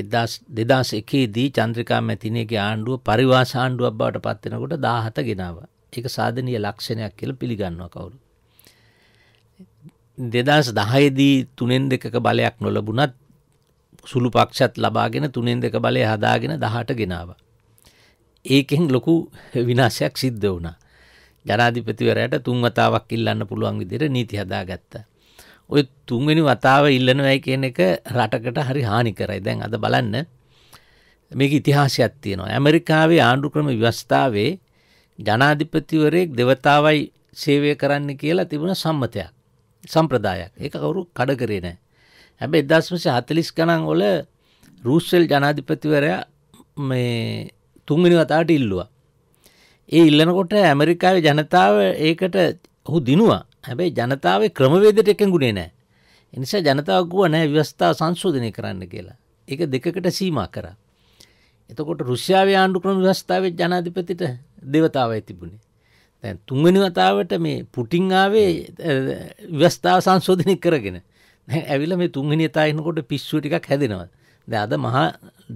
එදස් දෙදස් එකේදී චන්ද්‍රිකා මැතිනේගේ ආණ්ඩුව පරිවාස ආණ්ඩුවක් බවට පත්වෙනකොට දාහත ගෙනාව. එක සාධනය ලක්ෂණයක් කියල පිළිගන්නවා කවුරු. දෙදස් දහයේදී තුනෙන් දෙකක බලයක් නොලබුණත් සුළු පක්ෂත් ලබාගෙන තුනෙන් දෙක බලය හදාගෙන දහට ගෙනවා. ඒකෙන් ලොකු විනාශයක් සිද්ධ වුණා. ජනාධිපතිවරයට තුන් වතාවක් ඉල්ලන්න පුළුවන් විදිර නීති හදා ගත්තා. ඔය තුන්වෙනි වතාව ඉල්ලනවයි කියන එක රටකට හරි හානි කරයි දැන් අද බලන්න මේක ඉතිහාසයක් තියෙනවා. ඇමරිකාවේ ආණ්ඩු ක්‍රම ව්‍යවස්ථාවේ ජනාධිපතිවරයෙක් දෙවතාවයි සේවය කරන්න කියලා තිබුණ සම්මතයක් සම්ප්‍රදායක් ඒක කවුරු කඩ කරේ නෑ. හැබ එදස්මසය හතලිස් ගනන් ඔල රූස්සෙල් ජනාධිපතිවරයා මේ තුන්වෙනි වතාවට ඉල්ලවා. ඒ ඉල්ලනකොට ඇමරිකාවේ ජනතාව ඒකට ඔහු දිනවා හැබැයි ජනතාවේ ක්‍රමවේදට එකගුණේ නෑ. එනිසා ජනතාව ගුව නෑ ව්‍යවස්ථාව සංශෝධනය කරන්න කියලා. එක දෙකකට සීම කර. එතකොට රුෂ්‍යාවේ ආණ්ඩු ක්‍රම ව්‍යවස්ථාවේ ජනාධිපතිට දෙවතාවයි තිබුණේ. තැන් තුන්වෙනි වතාවට මේ පුටිංආාවේ ව්‍යවස්ථාව සංශෝධනය කරගෙන ඇවිල මේ තුන්ගනි තායනකොට පිස්සුව ටිකක් හැදෙනවා. අද මහා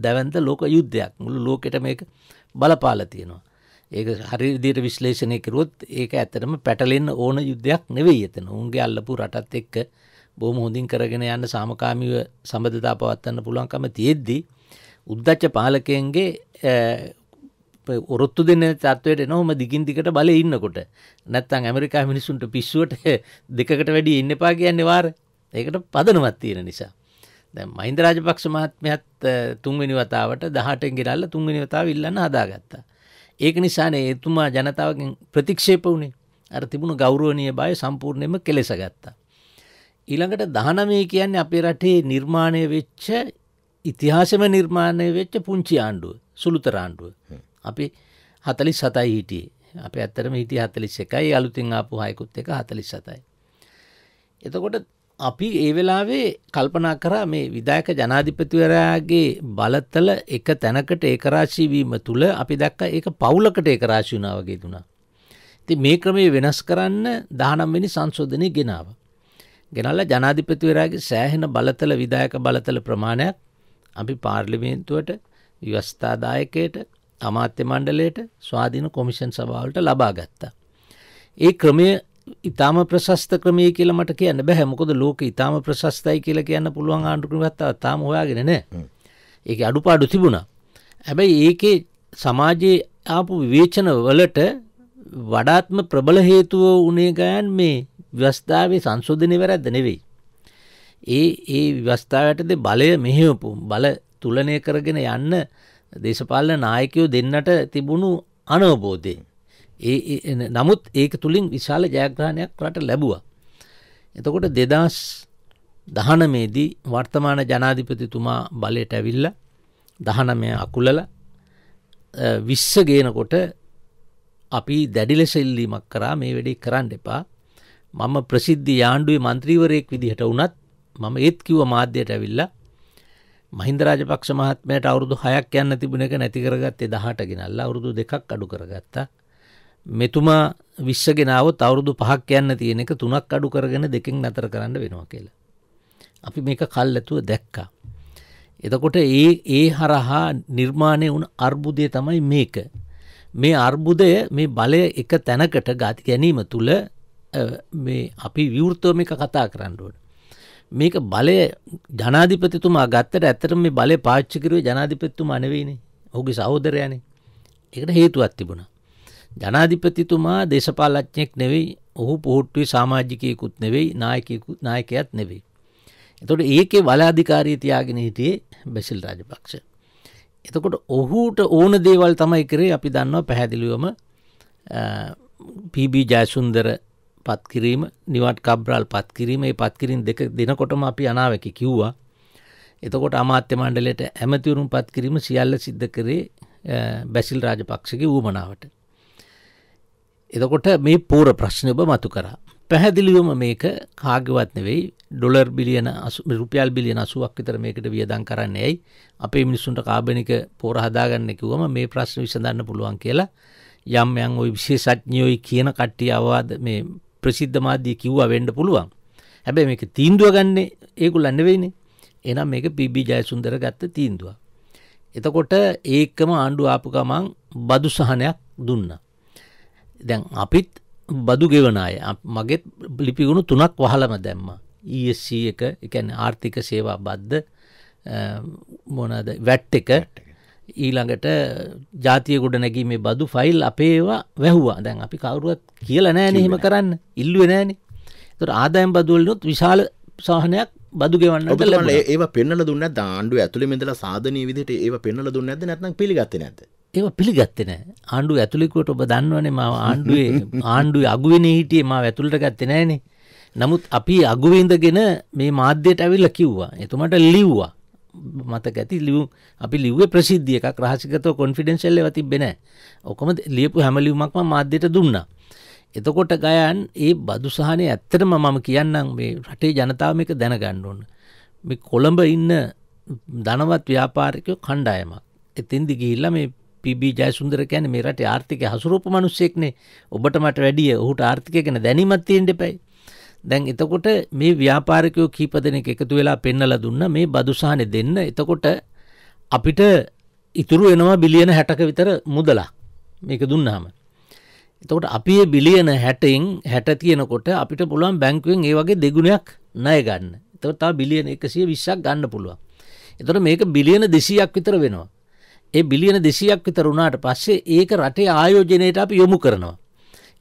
දැවන්ත ලෝක යුද්ධයක් මුළු ලෝකෙට මේක බලපාල තියෙනවා. ඒක හරිදියට විශ්ලේෂණය කරොත් ඒක ඇතරම පැටලෙන් ඕන යුද්ධයක් නෙවෙයි එතන උන්ගේ අල්ලපු රටත් එක්ක බොහම හොඳින් කරගෙන යන්න සාමකාමිව සබඳතා පවත්වන්න පුළුවන්කම තියෙද්දී උද්දච්ච පාලකයන්ගේ ඔරොත්තු දෙන්න තත්වයට නොහොම දිගින් දිකට බල ඉන්නකොට නැත්තං ඇමරිකා මිනිසුන්ට පිස්සුවට දෙකට වැඩි ඉන්න පා කියන්න වාර ඒකට පදනවත් තියෙන නිසා. මහින්ද රාජපක්ෂ මහත්මයත් තුන්වෙනි වතාවට දහටෙන් ගෙරල්ල තුන්වෙනි වතාව ඉල්ලන්න හදාගත්තා. ඒක නිසානේ එතුමා ජනතාවගෙන් ප්‍රතික්ෂේප වුණේ අර තිබුණු ගෞරුවනය බය සම්පූර්ණයම කෙලෙස ගත්තා. ඊළඟට දහනමේ කියන්නේ අපේ රටේ නිර්මාණය වෙච්ච ඉතිහාසම නිර්මාණය වෙච්ච පුංචි ආණ්ඩුව සුළුතරාණ්ඩුව. අපි හතලි සතයි හිටියේ අප ඇත්තරම හිටිය හතලිස් එකයි අලුතින් ආපු හයකුත් එක හතලි සතයි. එතකොට අපි ඒ වෙලාවේ කල්පනා කරා මේ විදායක ජනාධිපතිවරයාගේ බලතල එක තැනකට ඒකරාශීවීම තුළ අපි දැක්ක ඒක පවුලකට ඒකරාශී වුණා වගේ දුනා. ඉතින් මේ ක්‍රමයේ වෙනස් කරන්න 19 වෙනි සංශෝධනය ගෙනාව. ගෙනල්ලා ජනාධිපතිවරයාගේ සෑහෙන බලතල විදායක බලතල ප්‍රමාණයක් අපි පාර්ලිමේන්තුවට ව්‍යවස්ථාදායකයට අමාත්‍ය මණ්ඩලයට ස්වාධීන කොමිෂන් සභාවලට ලබා ගත්තා. ඒ ක්‍රමය ඉතාම ප්‍රශස්ත ක්‍රමය කියලා මට කියන්න බැහැ මොකද ලෝක ඉතාම ප්‍රශස්තයි කියලා කියන්න පුළුවන් ආණ්ඩුක්‍රමත්තා තාම හොයාගෙන නෑ ඒක අඩුපාඩු තිබුණා හැබැයි ඒකේ සමාජයේ ආපු විවේචන වලට වඩාත්ම ප්‍රබල හේතුව උනේ ගයන් මේ ව්‍යස්ථාවේ සංශෝධනය වැරැද්ද නෙවෙයි ඒ ඒ ව්‍යස්ථාවටද බලය මෙහෙවපු බල තුලනය කරගෙන යන්න දේශපාලන නායකයෝ දෙන්නට තිබුණු අනවබෝධයෙන් ඒ නමුත් ඒක තුළින් විශාල ජයග්‍රහණයක් රට ලැබුව. එතකොට දෙදස් දහනමේදී වර්තමාන ජනාධිපතිතුමා බලයට ඇවිල්ල දහනමය අකුලල විශ්ස ගේනකොට අපි දැඩිලෙස ඉල්ලීමක් කරා මේ වැඩේ කරන්න එපා මම ප්‍රසිද්ධි යාණ්ඩුවේ මන්ත්‍රීවරයෙක් විදිහට වනත් මම ඒත් කිව්ව මාධ්‍යයට ඇවිල්ල මහින්දරාජපක්ෂ මහත්මයට අවුරුදු හයක් යන්න තිබුණ එක නැතිකරගත්තේ දහට ගෙනල්ලා අවුරුදු දෙකක් අඩු කරගත්තා මෙතුමා විශ්ෂගෙනාවත් අවුරුදු පහක් යන්න තියෙන එක තුනක් අඩු කරගෙන දෙකින් නතර කරන්න වෙනවා කියලා. අපි මේක කල් ඇතුව දැක්කා. එතකොට ඒ ඒ හරහා නිර්මාණය වුන් අර්බුදය තමයි මේක. මේ අර්බුදය මේ බලය එක තැනකට ගාති ගැනීම තුළ අපි විවෘතව මේක කතා කරන්නඩුවට. මේක බලය ජනාධිපතිතුමා ගත්තට ඇත්තට මේ බලය පාච්චිකරුව ජනාධිපත්තුමා අනවේනේ ඔහුගේ සහෝදරයනේ එකට හේතුවත් තිබුණා. ජනාධිපතිතුමා දේශපාලච්ඥෙක් නෙවෙයි ඔහු පුහුට්ටුවේ සාමාජිකයකුත් නෙවෙයි නායකකුත් නායකයත් නෙවෙයි. එතොට ඒකේ වලාධිකාරී තියාගෙන හිටියේ බැසිල් රාජපක්ෂ. එතකොට ඔහුට ඕන දේවල් තමයි කරේ අපි දන්නවා පැහැදිලිවම පීබී ජයසුන්දර පත්කිරීම නිවට කබ්්‍රල් පත්කිරීම පත්කිරින් දෙක දෙනකොටම අපි අනාවැකි කිව්වා. එතකොට අමාත්‍ය මණ්ඩලට ඇමතිවරුම් පත්කිරීම සියල්ල සිද්ධ කරේ බැසිල් රාජපක්ෂගේ වූමනාවට. එදකොට මේ පූර ප්‍රශ්න ඔබ මතු කරා. පැහැදිලිවම මේක කාගවත් නෙවෙයි ඩොලර් බිලියන රුපියල් බිලියන අසුවක් විතර මේකට වියදන් කරන්න ඇයි අපේ මිනිස්සුන්ට කාබනික පෝර හදාගන්න කිවම මේ ප්‍රශ්න විසඳන්න පුළුවන් කියලා යම් යන් ඔයි විශේෂඥයෝයි කියන කට්ටිය අවවාද මේ ප්‍රසිද්ධ මාධ්‍යය කිව්වා වෙන්ඩ පුළුවන් හැබැයි මේක තීන්දුව ගන්නේ ඒකුල් අන්නවෙයිනේ එනම් මේක පිබි ජයසුන්දර ගත්ත තීන්දවා. එතකොට ඒකම ආණ්ඩු ආපු ගමන් බදු සහනයක් දුන්නා. දැන් අපිත් බදු ගෙවන අය මගෙත් ලිපිගුණු තුනක් වහලම දැම්ම ESC එක එකැන ආර්ථික සේවා බද්ධ මොනද වැට් එක ඊළඟට ජාතිය ගොඩ නැගීමේ බදු ෆයිල් අපේවා වැැහ්වා දැන් අපි කවරුවත් කියල නෑන හෙම කරන්න ඉල්ලුව නෑන තොර ආදායම් බදුවලනොත් විශාල සාහනයක් බදු ගෙවන්න ඒ පෙන්නල දුන්න දාණ්ඩු ඇතුළි මෙදල සාධනී විදිට ඒ පෙන්නල දුන්න ඇද නැත්න පිළිගත්ත නැත ඒව පිළිගත්තෙන ආණ්ඩුව ඇතුලිකුවට ඔබ දන්නවනේ ම ආණ්ඩුවේ ආණ්ඩුවේ අගුවෙන හිටියේ ම ඇතුළට ගත්තෙ නෑනේ නමුත් අපි අගුවේඳගෙන මේ මාධ්‍යයට ඇවිල්ල කිව්වා එතුමට ලිව්වා මතක ඇති ලිව් අපි ලිවේ ප්‍රසිද්ධිය එකක් රහසිකතව කොන්ෆිඩෙන්ශල්ල තිබෙන ඔකම ලියපු හැමලිවුමක්ම මාධ්‍යයට දුන්නා එතකොට ගයන් ඒ බදුසාහනය ඇත්තටම මම කියන්නම් මේ රටේ ජනතාව එක දැනගන්න ඕන්න මේ කොළඹ ඉන්න ධනවත් ව්‍යාපාරිකයෝ කණ්ඩායමක් එතින්දි ගිහිල්ලා මේ පිබි ජයසුන්දර කැන මේ රට ආර්ථික හසුරූප මනුස්සෙක්නේ ඔබට මට වැඩිය ඔහුට ආර්ථිකය ගැන දැනීමත්තියෙන් දෙපයි. දැන් එතකොට මේ ව්‍යාපාරිකයෝ කීප දෙනෙක් එකතු වෙලා පෙන්නල දුන්න මේ බදුසාහනෙ දෙන්න එතකොට අපිට ඉතුරු එනවා බිලියන හැටක විතර මුදලා මේක දුන්නාම. එතකොට අපි බිලියන හැටෙන් හැට තියෙනකොට අපිට පුළුවන් බැංකුවෙන් ඒ වගේ දෙගුණයක් ණය ගන්න. එතකොට තා බිලියන එකසිය විශ්ක් ගන්න පුළුවන්. එතොට මේක බිලියන දෙසියක් විතර වෙනවා. ඒ බිලියන දෙසියක් විතර වුණාට පස්සේ ඒක රටේ ආයෝජනයට අපි යොමු කරනවා.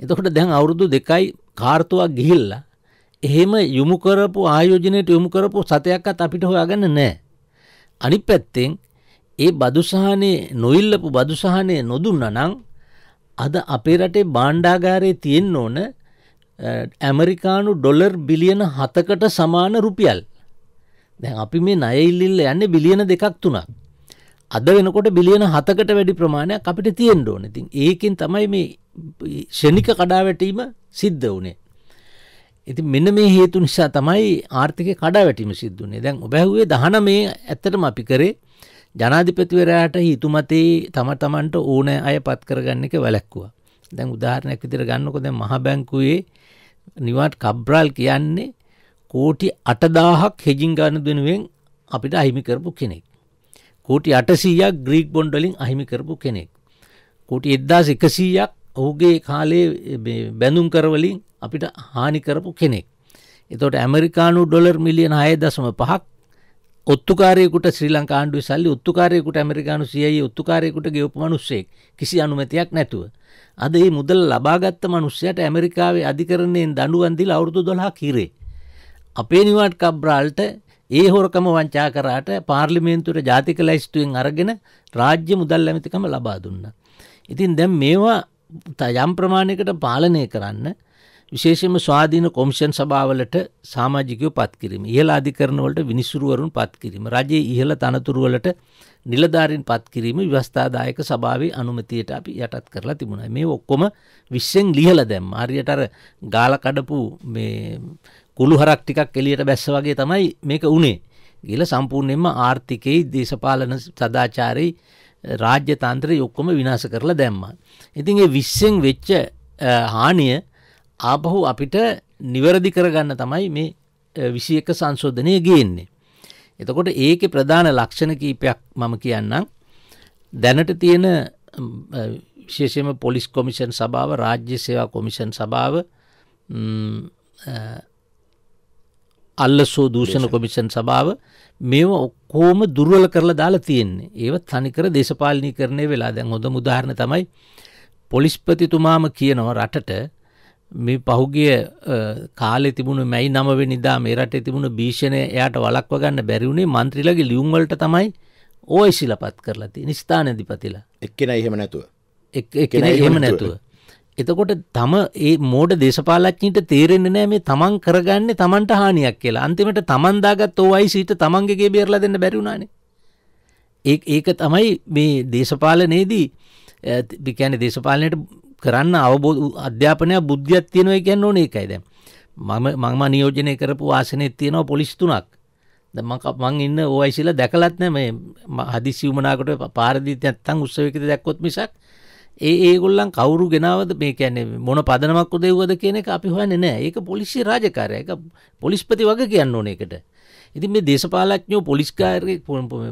එතකොට දැන් අවුරුදු දෙකයි කාර්තුවක් ගිහිල්ලා එහෙම යොමු කරපු ආයෝජනයට යොමු කරපු සතයක්වත් අපිට හොයාගන්න නෑ. අනි පැත්තෙන් ඒ බදුසාහනේ නොඉල්ලපු බදුසාහනය නොදුන්න නං අද අපේ රටේ බාණ්ඩාගාරයේ තියෙන් ඕන ඇමරිකානු ඩොලර් බිලියන හතකට සමාන රුපියල්. දැන් අපි මේ නයඉල්ලිල්ල යන්න බිලියන දෙකක් තුනක්. අද වෙනකොට බිලියන හතකට වැඩි ප්‍රමාණයක් අපිට තියෙන් ඕන ඉතින් ඒකින් තමයි මේ ෂණික කඩාවැටීම සිද්ධ වනේ. ඉති මෙන්න මේ හේතු නිසා තමයි ආර්ථික කඩාවැටීම සිද්ධන්නේ දැන් ඔබැහුවේ දහන මේ ඇත්තටම අපි කරේ ජනාධිපතිවරයාට හිතුමතේ තම තමන්ට ඕනෑ අය පත් කරගන්න එක වැලැක්වා. දැන් උදාහරණයක් විදිර ගන්නකො දැ මහබැංකුවේ නිවාට් කබ්්‍රාල් කියන්නේ කෝටි අටදාහක් හෙජිංගාන දෙනුවෙන් අපිට අහිමිකරපු කෙනෙක්. කෝටි අටසීයක් ග්‍රීක් බොන්්ඩලින් අහිමි කරපු කෙනෙක්. කෝටි එද්දාස් එකසීයක් ඔහුගේ කාලේ බැඳුම් කරවලින් අපිට හානි කරපු කෙනෙක්. එතොට ඇමරිකානු ඩොලර් මිලියන හය දසම පහක් ඔත්තුකාරයකුට ශ්‍රී ලංකාණ්ඩු සල්ලි ඔත්තුකාරයකුට ඇමරිකානු සියයේ ඔත්තුකාරයකුට ගෙවපු මනුස්සෙක් කිසි අනුමතියක් නැතුව. අද ඒ මුදල් ලබාගත්ත මනුස්්‍යයට ඇමරිකාවේ අධිකරණයෙන් දඩුවන්දිල් අවුරුදු දොලා කිරේ. අපේ නිවාට් කබ්්‍රාල්ට ඒ හොරකම වංචා කරාට පාර්ලිමේන්තුවට ජාතික ලැයිස්තුවෙන් අරගෙන රාජ්‍ය මුදල් ඇමතිකම ලබා දුන්න. ඉතින් දැම් මේවා යම් ප්‍රමාණයකට පාලනය කරන්න විශේෂම ස්වාධීන කොමිෂන් සභාවලට සාමාජිකව පත්කිරීම ඉහලා අධිකරණවලට විනිසුරුවරුන් පත්කිරීම රජයේ ඉහල තනතුරුවලට නිලධාරින් පත්කිරීම ව්‍යවස්ථාදායක සභාවේ අනුමතියට අපි යටත් කරලා තිබුණයි මේ ඔක්කොම විශ්ෂෙන් ලිහල දැම් ආරියටර ගාලකඩපු මේ කුළු හරක් ටිකක් එලියට බැස්ස වගේ තමයි මේක උනේ ගිල සම්පූර්ණයෙන්ම ආර්ථිකයි දේශපාලන සදාචාරයි රාජ්‍ය තන්ත්‍රය ඔක්කොම විනාස කරලා දැම්ම. ඉතින් ඒ විශ්සෙන් වෙච්ච හානිය ආපහු අපිට නිවැරදි කරගන්න තමයි මේ විසියක සංශෝධනය ගේන්නේ. එතකොට ඒක ප්‍රධාන ලක්ෂණ කීපයක් මම කියන්නම් දැනට තියෙන විශේෂම පොලිස් කොමිෂන් සභාව රාජ්‍ය සේවා කොමිෂන් සභාව අල්ලසෝ දූෂණ කොමිෂන් සභාව මේ ඔක්කෝම දුර්වල කරලා දාලා තියෙන්නේ ඒවත් තනිකර දේශපාලනී කරණය වෙලා දැන් හොඳ මුදාහරණ තමයි පොලිස්පතිතුමාම කියනව රටට මේ පහුගිය කාලෙ තිබුණු මැයි නමවෙ නිදා මේ රට තිබුණු භීෂණය එයට වලක්ව ගන්න බැරිවුණේ මන්ත්‍රීලගේ ලියුම්වලට තමයි ඕය ශිලපත් කරලති නිස්ථාන ඇදිපතිලා එක්කෙන එහෙම නැතුව එකෙන එහෙම නැතුව. එතකොට තම ඒ මෝඩ දේශපාලච්ඥීට තේරෙන්න නෑ මේ තමන් කරගන්න තමන්ට හානියක් කියලා අන්තිමට තමන්දාගත් ඕවයි සීට තමන්ගේ බේරලා දෙන්න බැරිුණානේ. ඒ ඒක තමයි මේ දේශපාලනයේදී ගැන දේශපාලනයට කරන්න අවබෝ අධ්‍යාපනයක් බුද්ධියක් තියෙනව කියන්න ඕන එකයි දැ මම මංම නියෝජනය කරපු වාසනයක් තියෙනවා පොලිස්තුනක් මං ඉන්න ඕයිසිල දැකලත් නෑ මේ හදිසිවමනාකට පාරදිීත ඇත්තන් උත්සවකත දැක්කොත් මිසක් ඒ ඒගොල්ලන් කවුරු ගෙනාවද මේ කැන්නේ මොන පදනමක් උදෙව්වද කියන එක අපි හොයන්නේ නෑ ඒක පොලිසි රාජකාරය එක පොලිස්පති වගේ කියන්න ඕන එකට ඉතින් මේ දේශපාලඥෝ පොලිස්කාර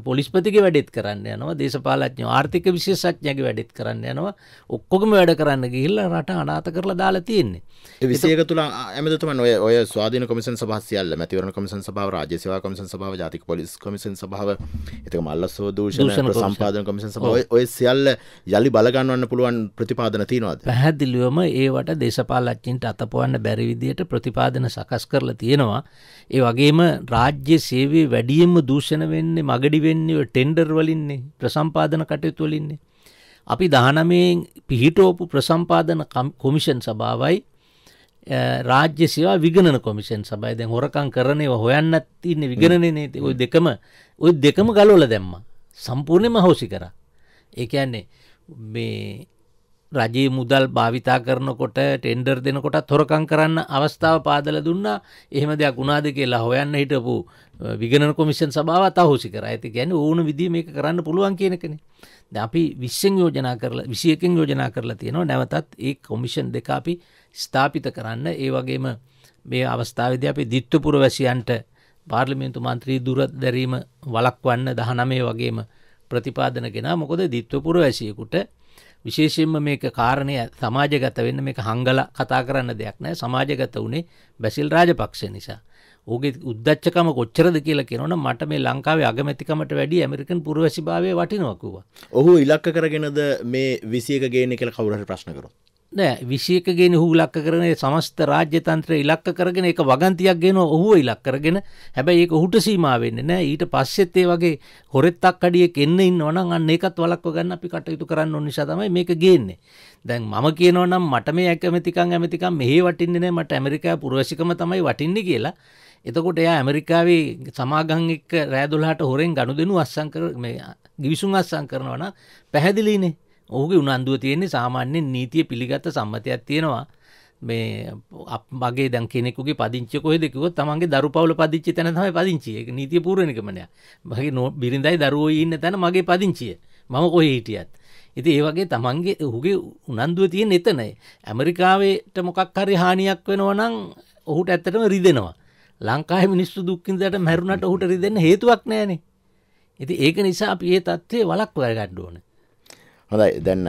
පොලිස්පතිගේ වැඩෙත් කරන්න යනවා දේශපාලඥෝ ආර්ථික විශේෂඥගේ වැඩෙත් කරන්න යනවා ඔක්කොම වැඩ කරන්න ගිහිල්ලා රට අනාත කරලා දාලා තියෙන්නේ විසේක තුළ ඇමතුම ඔය ඔය ස්වාධන කොමිසන් සහසියල්ල මැතිවරණ කොමිසන් සභාව රාජ්‍යසවා කොමිසන් සභාව ජාතික පොලිස් කොමිසන් සභාව එතක මල්ලස්සෝ දූෂණ සම්පාදන කොමිසන් සභාව ඔය සියල්ල යළි බලගන්නවන්න පුළුවන් ප්‍රතිපාදන තියෙනවාද පැහැදිලිවම ඒවට දේශපාලච්චින්ට අතපොවන්න බැරිවිදියට ප්‍රතිපාදන සකස් කරලා තියෙනවා ඒ වගේම රාජ්‍ය මගේ සේවේ වැඩියෙන්ම දූෂණ වෙන්නේ මගඩි වෙන්නේ ටෙන්ඩර් වලින්නේ ප්‍රසම්පාදන කටයුතු වලින්නේ. අපි දහනමයෙන් පිහිටෝපු ප්‍රසම්පාදන කොමිෂන් සභාවයි රාජ්‍ය සේවා විගණන කොමිෂන් සබයි දැන් හොරකං කරනව හොයන්නත් ඉන්න විගණනනේ ඔය දෙකම ඔය දෙකම ගලෝල දැම්ම සම්පූර්ණයම හෝසි කර ඒකන්නේ මේ රජයේ මුදල් භාවිතා කරනකොට ටෙන්ඩර් දෙනකොට තොරකං කරන්න අවස්ථාව පාදල දුන්නා එහෙම දෙයක් උනාද කියලා හොයන්න හිටපු විගණ කොමිෂන් සභාවත් අහෝසි කර ඇති ගැන ඕන විදි මේ කරන්න පුළුවන් කියනකන. අපි විශ්ෂෙන් යෝජනා කරලා විසියකෙන් යෝජනා කරලා තියෙනවා නැවතත් ඒ කොමිෂන් දෙක අපි ස්ථාපිත කරන්න ඒ වගේම මේ අවස්ථාවද අපි දිත්වපුර වැසියන්ට පාර්ලිමින්තු මන්ත්‍රී දුර දැරීම වලක්වන්න දහනමේ වගේම ප්‍රතිපාදන ගෙන මොකද දිත්වපුර වැසියකුට විශේෂයෙන්ම මේක කාරණය සමාජගත වෙන්න මේක හංගල කතා කරන්න දෙයක් නෑ සමාජගත වුණේ බැසිල් රාජපක්ෂ නිසා ඕගේ උද්දච්චකම කොච්චරද කියලා කෙනවන මට මේ ලංකාවේ අගමැතිකමට වැඩි ඇමරිකන් පුරවැසි භාවය වටිනවකුවා. ඔහු ඉලක්ක කරගෙනද මේ විසියක ගේන කෙල කවුරට ප්‍රශ්නකරොත්. නෑ විශයකගෙන හු ලක්ක කරන සමස්ත රාජ්‍යතන්ත්‍ර ඉලක්ක කරගෙන එක වගන්තියක් ගෙන ඔහුව ඉලක් කරගෙන හැබැයි ඒක හුට සීමාවෙන්න නෑ ඊට පස්සෙත්තේ වගේ හොරෙත්තක් අඩියෙක් එන්න ඉන්නවනම් අන්න එකත් වලක්ව ගන්න අපි කටයුතු කරන්න නිසා තමයි මේක ගේන්නේ දැන් මම කියනවනම් මට මේ ඇකමැතිකං ඇමතිකම් මෙහි වටින්නේ නෑ මට ඇමරිකා පුරවශිකම තමයි වටින්නේ කියලා එතකොට එයා ඇමරිකාවේ සමාගං එක්ක රෑදුලහට හොරෙන් ගණු දෙනු අස්සංකර ගිවිසුන් අස්සං කරනවන පැහැදිලිනේ ඔහුගේ උනන්දුව තියෙන්නේ සාමාන්‍යෙන් නීතිය පිළිගත්ත සම්මතයක් තියෙනවා මේ අපගේ දැන් කෙනෙකුගේ පදිංචි කොහෙදකව තමන්ගේ දරු පවල පදිච්චි තැන තමයි පදිංචිය නීතිය පූරණකමනය මගේ නෝ බිරිඳයි දරුවෝ ඉන්න තැන මගේ පදිංචිය මම කොහ හිටියත් ඉති ඒ වගේ තමන්ගේ ඔහුගේ උනන්දුව තියෙන් එතනයි ඇමරිකාවේට මොකක් හරි හානියක් වෙනවා නම් ඔහුට ඇත්තටම රිදෙනවා ලංකාහ මිනිස්සු දුක්කින්දට මැරුණට ඔහුට රිදන්න හේතුවක් නෑනේ ඉති ඒක නිසා අපි ඒ තත්ත්වය වලක් වැරගණ්ඩුවන හොඳයි දැන්න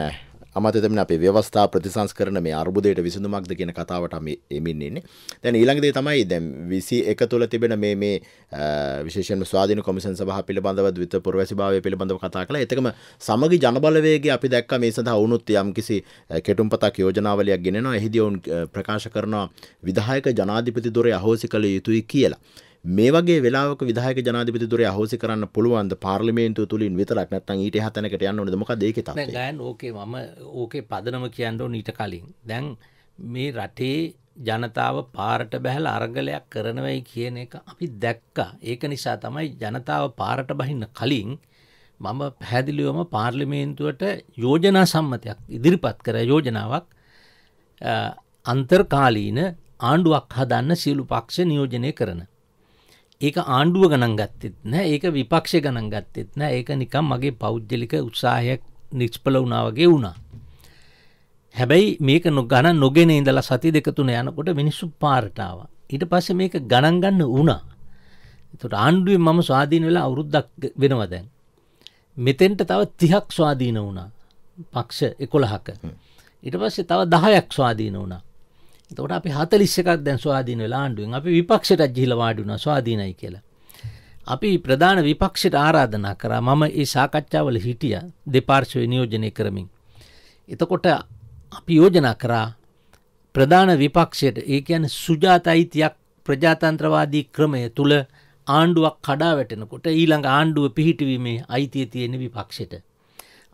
අමතම අපේ ව්‍යවස්ථා ප්‍රතිසංස්කරන මේ අර්බුදයට විසඳුමක්ද කියන කතාවට එමින්න්නේ දැන් ඊළඟදේ තමයි දැම් විසි එක තුළ තිබෙන මේ මේ විශේෂෙන් ස්වාධන කොමිසන් සහ පිළිබඳව විත පුරවැසි භාවය පිළිබඳව කතා කළ එකම සමග ජනබලවේගේ අපි දැක්ක මේ සඳහා වුනුත් යම් කිසි කෙටුම්පතක් යෝජනාවලයක් ගෙනෙනවා එහිදවුන් ප්‍රකාශ කරනවා විදායක ජනාධිපති දුරේ අහෝසි කළ යුතුයි කියලා. මේ වගේ වෙලාවක විධායක ජනාධිපතිතුරේ අහෝසි කරන්න පුළුවන්ද පාර්ලිමේන්තුව තුලින් විතරක් නැත්නම් ඊට එහා තැනකට යන්න ඕනද මොකද ඒකේ තත්ත්වය නෑ ගෑන් ඕකේ මම ඕකේ පදනම කියන්න ඕන ඊට කලින් දැන් මේ රටේ ජනතාව පාරට බැහැල අරගලයක් කරනවයි කියන එක අපි දැක්කා ඒක නිසා තමයි ජනතාව පාරට බහින්න කලින් මම පැහැදිලිවම පාර්ලිමේන්තුවට යෝජනා සම්මතයක් ඉදිරිපත් කර යෝජනාවක් අන්තර්කාලීන ආණ්ඩුවක් හදන්න සියලු පක්ෂ නියෝජනය කරන ඒක ආණ්ඩුව ගණන් ගත්තෙත් නෑ ඒක විපක්ෂ ගණන් ගත්තෙත් නෑ ඒක නිකම් මගේ පෞද්ගලික උත්සාහයක් නිෂ්පල වුණාවගේ වුණා. හැබැයි මේක ගණ නොගෙන ඉඳලා සති දෙකතුන යනකොට මිනිස්සු පාරටාව. ඊට පස්සේ මේක ගණන් ගන්න වුණා. එතකොට ආණ්ඩුවේ මම ස්වාධීන වෙලා අවුරුද්දක් වෙනවා දැන්. මෙතෙන්ට තව 30ක් ස්වාධීන වුණා. පක්ෂ 11ක. ඊට පස්සේ තව 10ක් ස්වාධීන වුණා. තොට අපි හතලිස්ස එකක් දැන් ස්වාධීන ලාණ්ඩුවෙන් අපි විපක්ෂට ජිහිල වාඩුන ස්වාධීනයි කියලා. අපි ප්‍රධාන විපක්ෂට ආරාධනා කරා මම ඒ සාකච්ඡාවල හිටිය දෙපාර්ශවය නියෝජනය කරමින්. එතකොට අපි යෝජනා කරා ප්‍රධාන විපක්ෂයට ඒ කියන සුජාතයිතියක් ප්‍රජාතන්ත්‍රවාදී ක්‍රමය තුළ ආණ්ඩුවක් කඩා වැටෙනකොට ඊළඟ ආණ්ඩුව පිහිටවීමේ අයිතිය තියෙන විපක්ෂයට.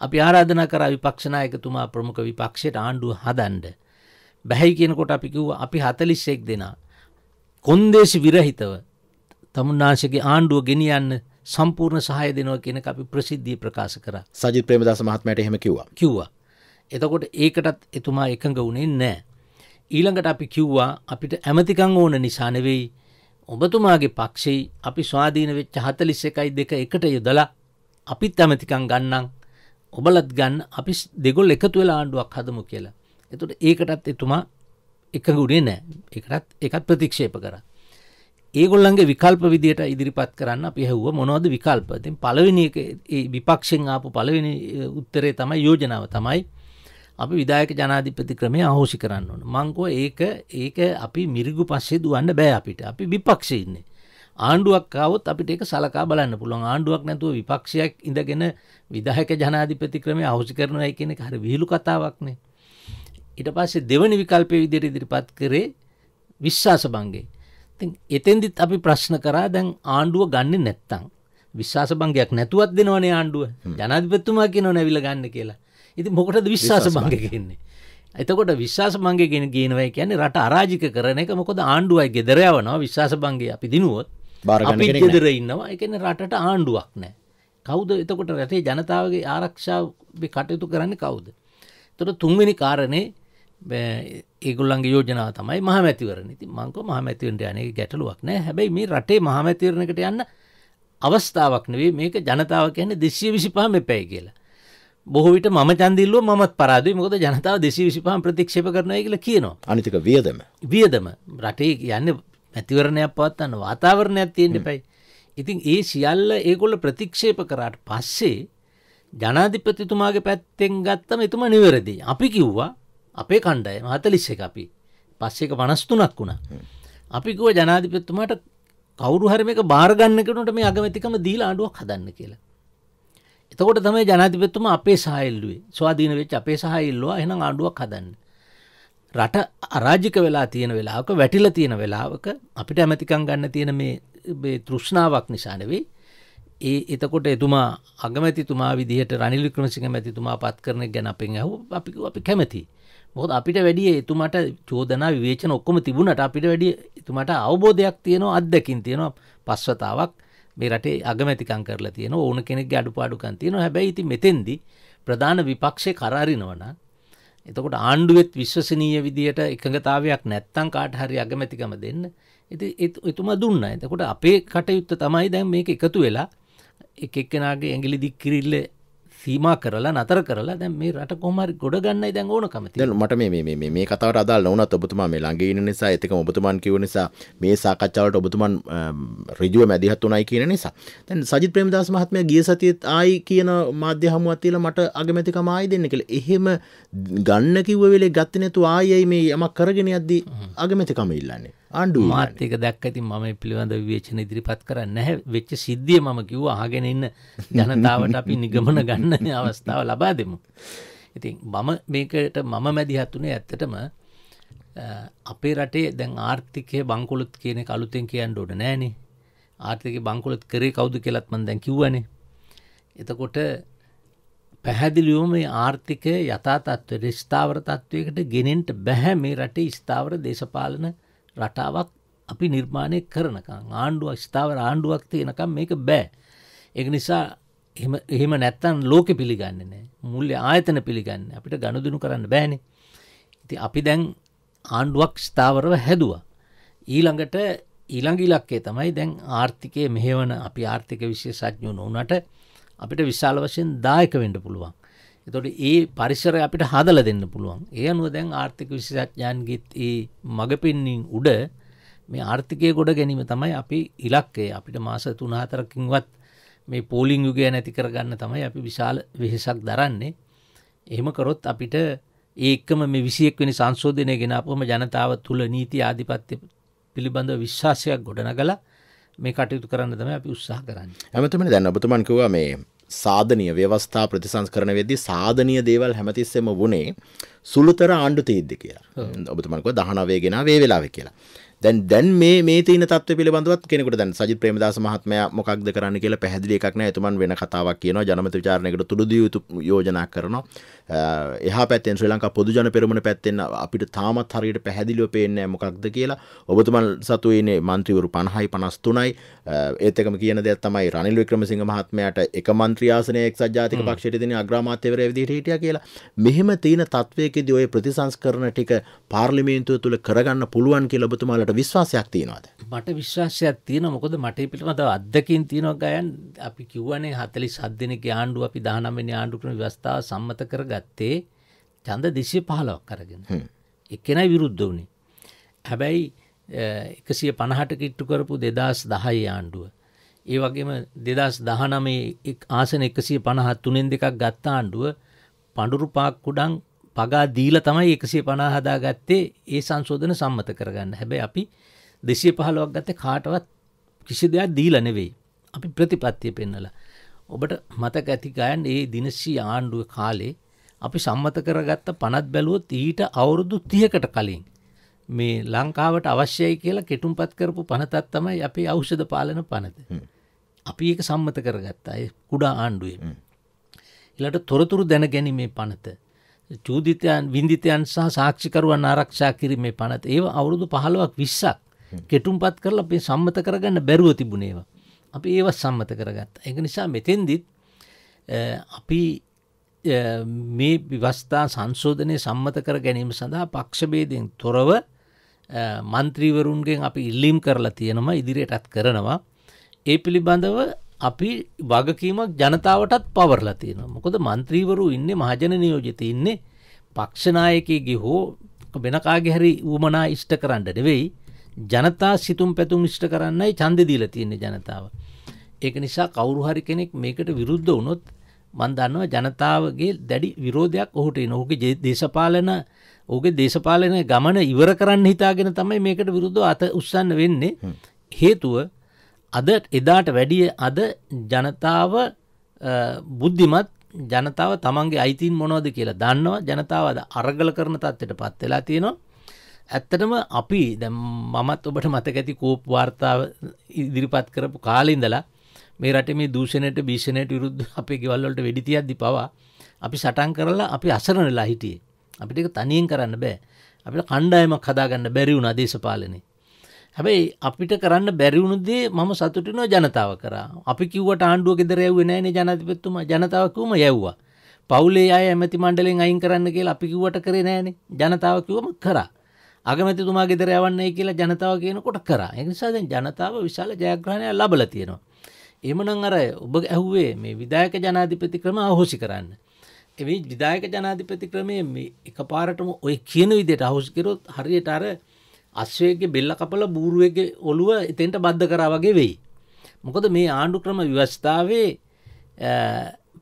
අපි ආරාධනා කර විපක්ෂනායකතුමා ප්‍රමුඛ විපක්ෂයට ආණ්ඩුව හදන්ඩ. බැහැයි කියනකොට අපිකිව් අපි හතලිස්සෙක් දෙනා. කොන්දේසි විරහිතව තමුන්නාසගේ ආණ්ඩුව ගෙනියන්න සම්පූර්ණ සහය දෙනවා කියෙන අපි ප්‍රසිද්ධී ප්‍රකාශ කර සජි ප්‍රමදස මහත්මයට හෙම කිව්වා කිව්වා. එතකොට ඒකටත් එතුමා එකඟ වුණේ නෑ. ඊළඟට අපි කිව්වා අපිට ඇමතිකං ඕන නිසානවෙයි ඔබතුමාගේ පක්ෂෙයි අපි ස්වාධීන වෙච්ච හතලිස්ස එකයි දෙක එකට යුදලා අපිත් ඇමතිකං ගන්නන් ඔබලත් ගන්න අපි දෙගොල් එකතු වෙලා ආණ්ඩුවක් හදමු කියලා. එතුට ඒකටත් එතුමා එක ගුඩේ නෑ එකටත් එකත් ප්‍රතික්ෂේප කර ඒගොල්ලන්ගේ විකල්ප විදියට ඉදිරිපත් කරන්න පිහුව මොනවද විකල්පතින් පලවෙනි විපක්ෂෙන් ආපු පලවෙනි උත්තරේ තමයි යෝජනාව තමයි අපි විදායක ජනාධිපති ක්‍රමය අහෝසි කරන්න ඕන මංකෝ ඒක ඒක අපි මිරිගු පස්සේ දුවන්න බෑ අපිට අපි විපක්ෂඉන්නේ ආණ්ඩුවක්කාවත් අපිට ඒක සලකා බලන්න පුළුවන් ආණ්ඩුවක් නැතුව විපක්ෂයක් ඉඳගෙන විදාහක ජනාධිපති ක්‍රමය අහෝසි කරනවා එකනෙ හර විහිලු කතාවක්නේ ඉට පස්සේ දෙවනි විකල්පය විදිර ඉදිරිපත් කරේ විශ්වාස බංගේ එතෙන්දිත් අපි ප්‍රශ්න කරා දැන් ආණ්ඩුව ගන්න නැත්තං විශ්වාස බංගයක් නැතුවත් දෙනවනේ ආණ්ඩුව ජනාධිපත්තුමා කියන නැවිල ගන්න කියලා ඉති මොකටද විශ්වාස බංග කියන්නේ එතකොට විශ්වාස මංගේගෙන ගීනවයි කියන්නේ රට අරාජික කරන එක මොකද ආණ්ඩුවයි ගෙදරයවනවා විශ්වාස බංගේ අපි දිනුවොත් ගෙදර ඉන්නවා එකන රටට ආණ්ඩුවක් නෑ කවුද එතකොට රටේ ජනතාවගේ ආරක්ෂාව කටයුතු කරන්න කවුද. තොට තුන්වෙනි කාරණය ඒගොල්ලන්ගේ යෝජනාව තමයි මහමැතිවරණ ති මංකෝ මහමැතිවරට යනක ගැටලුවක් නෑ හැබැයි මේ රටේ මහමැතිවරණකට යන්න අවස්ථාවක් නෙවේ මේක ජනතාව කියන්නේ දෙසිය විසි පහම පැයි කියලා. බොහෝ විට ම චන්දිල්ලුව මත් පරාදයි මොකද ජනතාව දෙසි විසිපහන් ප්‍රතික්ෂප කරනය කියල කියනවා. අනිතික වියදම. වියදම රටේ යන්න මැතිවරණයක් පවත්වන්න වාතාවරණයක් තියෙන්ට පැයි. ඉතින් ඒ සියල්ල ඒගොල්ල ප්‍රතික්ෂේප කරාට පස්සේ ජනාධිපතිතුමාගේ පැත්තෙන් ගත්තම එතුම නිවැරදි. අපි කිව්වා අපේ කණ්ඩය හතලිස්ස එක අපි පස්සේක පනස්තුනක් වුණා. අපිකුව ජනාධිපත්තුමාට කවරු හරම එක බාරගන්නකට මේ අගමැතිකම දීල අඩුවක් හදන්න කියලා. එතකොට තමයි ජනාතිපත්තුම අපේ සහල්ලුවේ ස්වාධීන වෙච් අපේ සහල්ලවා එනම් අඩුවක් හදන්න. රට අරාජික වෙලා තියෙන වෙලාක වැටිල තියෙන වෙලාවක අපිට ඇමතිකං ගන්න තියෙන මේ තෘෂ්ණාවක් නිසානවෙයි ඒ එතකොට එතුමා අගමැතිතුමා විදිහට රනිලික්‍රමසික මැතිතුමා පත් කරන ගැන අපෙන් ඇහු අපි අපි කැමති. මොහොත් අපිට වැඩිය එතුමට චෝදනා විවේචන ඔක්කොම තිබුණට අපිට වැඩිය එතුමට අවබෝධයක් තියෙනවා අත්දකින් තියෙනවා පස්වතාවක් මේ රටේ අගමැතිකං කරලා තියෙන ඕන කෙනෙක් අඩුපාඩුකන් තියෙනවා හැබැයි ඉති මෙතෙන්දි ප්‍රධාන විපක්ෂය කරාරිනවන එතකොට ආණ්ඩුවෙත් විශ්වසනීය විදියට එකඟතාවයක් නැත්තං කාට හරි අගමැතිකම දෙන්න ඇති එතුම දුන්න එතකොට අපේ කටයුත්ත තමයි දැන් මේක එකතු වෙලා එකක්කෙනගේ ඇගිලි දික්කිරිල්ල සීම කරලා නතර කරලා දැ මේ රට කොමරි ගොඩගන්න දැන් ඕන කමති මට මේ කතවට අදා නවනත් ඔබතුමා මේ ළඟඉන්න නිසා එතක ඔබතුමන් කිව නිසා මේ සාකච්ඡාවට ඔබතුමන් රජුව මැදිහත් වනයි කියන නිසා තැන් සජි ප්‍රේමදස් මහත්මය ගිය සතියත් ආයි කියන මාධ්‍ය හමුවත්තිල මට අගමැතික මයි දෙන්න කළ එහෙම ගන්න කිව්වවෙලේ ගත්තනැතු ආයයි මේ යමක් කරගෙන අද්දී අගමැතිකම ඉල්ලන්නේ ආණ්ඩු මාත්‍යක දැක් ඇති ම පිළිබඳ විවේචන ඉදිරිපත් කර නැහැ වෙච්ච සිද්ධිය මම කිව් ආගෙන ඉන්න ජනතාවට අපි නිගමන ගන්න අවස්ථාව ලබා දෙමු. ඉතින් මම මේකට මම මැදිහත්තුනේ ඇත්තටම අපේ රටේ දැන් ආර්ථිකය බංකොලොත් කියන කලුතෙන් කියන්න ඕට නෑනේ ආර්ථික බංකොලොත් කරේ කවුදු කෙලත්මන් දැන් කිව්වනේ. එතකොට පැහැදිලියෝම මේ ආර්ථිකය යථා තත්ත්ව ස්ථාවර තත්ත්වයකට ගෙනෙන්ට බැහැ මේ රටේ ස්ථාවර දේශපාලන රටාවක් අපි නිර්මාණය කරනකං ආණ්ඩුවක් ස්ථාවර ආණ්ඩුවක් තියෙනකම් මේක බෑ. එක නිසා එහෙම නැත්තන් ලෝක පිළිගන්න නෑ මුල්ල ආයතන පිළිගන්න අපිට ගණුදුනු කරන්න බෑනෙ. ඉති අපි දැන් ආණ්ඩුවක් ස්ථාවරව හැදවා. ඊළඟට ඊළඟ ඉලක්කේ තමයි දැන් ආර්ථිකය මෙහෙවන අපි ආර්ථික විශය සඥ නොවනට අපිට විශාල වශයෙන් දායක වෙන්ඩ පුළුවන්. එතොට ඒ පරිසර අපිට හදල දෙන්න පුළුවන් ඒ අනුව දැන් ආර්ථික විශෂඥාන්ගිත් ඒ මඟ පෙන්නින් උඩ මේ ආර්ථිකය ගොඩ ගැනීම තමයි අපි ඉලක්කේ අපිට මාස තුනාතරකින්වත් මේ පෝලිං යුගය නැති කරගන්න තමයි අපි විශාල වෙහෙසක් දරන්නේ එහෙම කරොත් අපිට ඒකම මේ විසියෙක් වෙනි සංශෝධනය ගෙනපුම ජනතාව තුළ නීති ආධිපත්‍ය පිළිබඳ විශ්වාසයක් ගොඩනගලා මේ කටයුතු කරන්න තම අපි උත්සාහ කරන්න ඇමතම දැන් ඔබතුමන්කවා මේ සාධනීය ව්‍යවස්ථා ප්‍රතිසංස්කරණ වෙද්දී සාධනීය දේවල් හැමතිස්සෙම වුණේ සුළුතර ආණ්ඩු තියෙද්දි කියලා. ඔබතුමන්කෝ 19 ගෙනා වේ වෙලාවේ කියලා. දැන් දැන් මේ මේ තියෙන තත්ත්වය පිළිබඳවත් කෙනෙකුට දැන් සජිත් ප්‍රේමදාස මහත්මයා මොකක්ද කරන්න කියලා පැහැදිලි එකක් නැහැ. එතුමන් වෙන කතාවක් කියනවා. ජනමත විචාරණයකට තුඩු දිය යුතු යෝජනා කරනවා. එහා පැත්තෙන් ශ්‍රී ලංකා පොදු ජන පෙරමුණ පැත්තෙන් අපිට තාමත් හරියට පැහැදිලිව පේන්නේ මොකක්ද කියලා. ඔබතුමන් සතු ඉන්නේ മന്ത്രിවරු 50යි 53යි ඒතකම කියන දෙයක් තමයි රනිල් වික්‍රමසිංහ මහත්මයාට එක මන්ත්‍රියාසනය එක්සත් ජාතික පක්ෂයට දෙන අග්‍රාමාත්‍යවරය විදිහට හිටියා කියලා. මෙහෙම තියෙන තත්වයකදී ඔය ප්‍රතිසංස්කරණ ටික පාර්ලිමේන්තුව තුල කරගන්න පුළුවන් කියලා ඔබතුමාලට විශ්වාසයක් තියෙනවද? මට විශ්වාසයක් තියෙනවා මොකද මට පිළිබඳව අත්දකින් තියෙනවා ගයන් අපි කිව්වනේ 47 දෙනෙක්ගේ ආණ්ඩුව අපි 19 වෙනි ආණ්ඩුව ක්‍රම ව්‍යවස්ථාව සම්මත කරගත්තේ ඡන්ද 215ක් අරගෙන. එක්කෙනයි විරුද්ධ වුණේ. හැබැයි එකසිය පණහට කිට්ටු කරපු දෙදස් දහයි ආණ්ඩුව. ඒ වගේම දෙදස් දහනමේ ආසන එකසිය පණහත් තුනෙන් දෙකක් ගත්තා ආණ්ඩුව පඩුරු පාක් කුඩන් පගා දීල තමයි එකසිය පනාහදා ගත්තේ ඒ සංශෝධන සම්මත කරගන්න හැබැයි අපි දෙසිය පහළුවක් ගත්ත කාටවත් කිසි දෙයක් දීල නෙවෙයි. අපි ප්‍රතිපත්තිය පෙන්නලා. ඔබට මතක ඇති ගයන් ඒ දිනශී ආණ්ඩුව කාලේ අපි සම්මත කරගත්ත පනත් බැලුවොත් ඊට අවුරුදු තියකට කලින් මේ ලංකාවට අවශ්‍යයි කියලා කෙටුම්පත් කරපු පනතත් තමයි අපේ අවෂධ පාලන පනත. අපි ඒක සම්මත කරගත්තා අය කුඩා ආණ්ඩුවෙන්. එලට තොරතුරු දැන ගැනීමේ පනත. චූදිතයන් විින්දිතයන් සහ සාක්ෂිකරුවන් ආරක්ෂා කිරීමේ පනත ඒ අවුරුදු පහළුවක් විස්සක් කෙටුම්පත් කරල අපේ සම්මත කරගන්න බැරුව තිබුණේවා. අපි ඒවත් සම්මත කරගත්ත. එක නිසා මෙතෙන්දිත් අපි මේ විවස්ථා සංශෝධනය සම්මත කර ගැනීම සඳහා පක්ෂබේදයෙන් තොරව මන්ත්‍රීවරුන්ගෙන් අපි ඉල්ලීම් කරලා තියෙනවා ඉදිරියටත් කරනවා. ඒ පිළිබඳව අපි වගකීමක් ජනතාවටත් පවරලා තියෙන. මොකද මන්ත්‍රීවරු ඉන්න මහජන නියෝජත ඉන්නේ පක්ෂනායකයගේ හෝ වෙනකාගේ හැරි වූමනා ඉෂ්ට කරන්න නෙවෙයි ජනතා සිතුම් පැතුම් ඉෂ්ට කරන්නයි චන්දදීල තියන්නේ ජනතාව. ඒක නිසා කවුරු හරි කෙනෙක් මේකට විරුද්ධ වුණොත් මන්දන්නව ජනතාවගේ දැඩි විරෝධයක් ඔහුට නොහුගේ දේශපාලන ඕගේ දේශපාලන ගමන ඉවර කරන්න හිතාගෙන තමයි මේකට විරුද්ධ අත උත්සන්න වෙන්නේ හේතුව අද එදාට වැඩිය අද ජනතාව බුද්ධිමත් ජනතාව තමන්ගේ අයිතින් මොනවද කියලා දන්නවා ජනතාවද අරගල කරන තත්වට පත් වෙලා තියෙනවා ඇත්තටම අපි දැ මමත් ඔබට මතකඇති කෝප් වාර්තාව ඉදිරිපත් කරපු කාලින්දලා මේ රට මේ දූෂණයට භීෂණයට විරුද්ධ අපේ ගෙවල්ලට වෙඩිතියද්දි පවා අපි සටන් කරලා අපි අසරණලා හිටියේ අපිට තනියෙන් කරන්න බෑ අපිට කණ්ඩායමක් හදාගන්න බැරිවුණ අදේශපාලනේ හැබැයි අපිට කරන්න බැරිවුණුදේ මම සතුටිනෝ ජනතාව කරා අපි කිවට ආණ්ඩුව ෙදර යව නෑන ජනතිපත්තුම ජනතාවකම යැව්වා පවුලේ අය ඇමති මණ්ඩලෙන් අයින් කරන්න කියලා අපි කිවට කරේ නෑනේ ජනතාවකිවම කරා අගමැතිතුමා ගෙදර යවන්නේ කියලා ජනතාව කියනකොට කරා එනිසාදෙන් ජනතාව විශාල ජයග්‍රහණය ලබල තියෙනවා එමනං අර ඔබ ඇහුවේ මේ විදායක ජනාධිපති ක්‍රම අහෝසි කරන්න එවි විදායක ජනාධිපති ක්‍රමය එක පාරටම ඔය කියන විදියට අහුස්කිරොත් හරියට අර අස්වයගේ බෙල්ල කපල බූරුවගේ ඔළුව එතෙන්ට බද්ධ කරා වගේ වෙයි. මොකද මේ ආණ්ඩු ක්‍රම ව්‍යවස්ථාවේ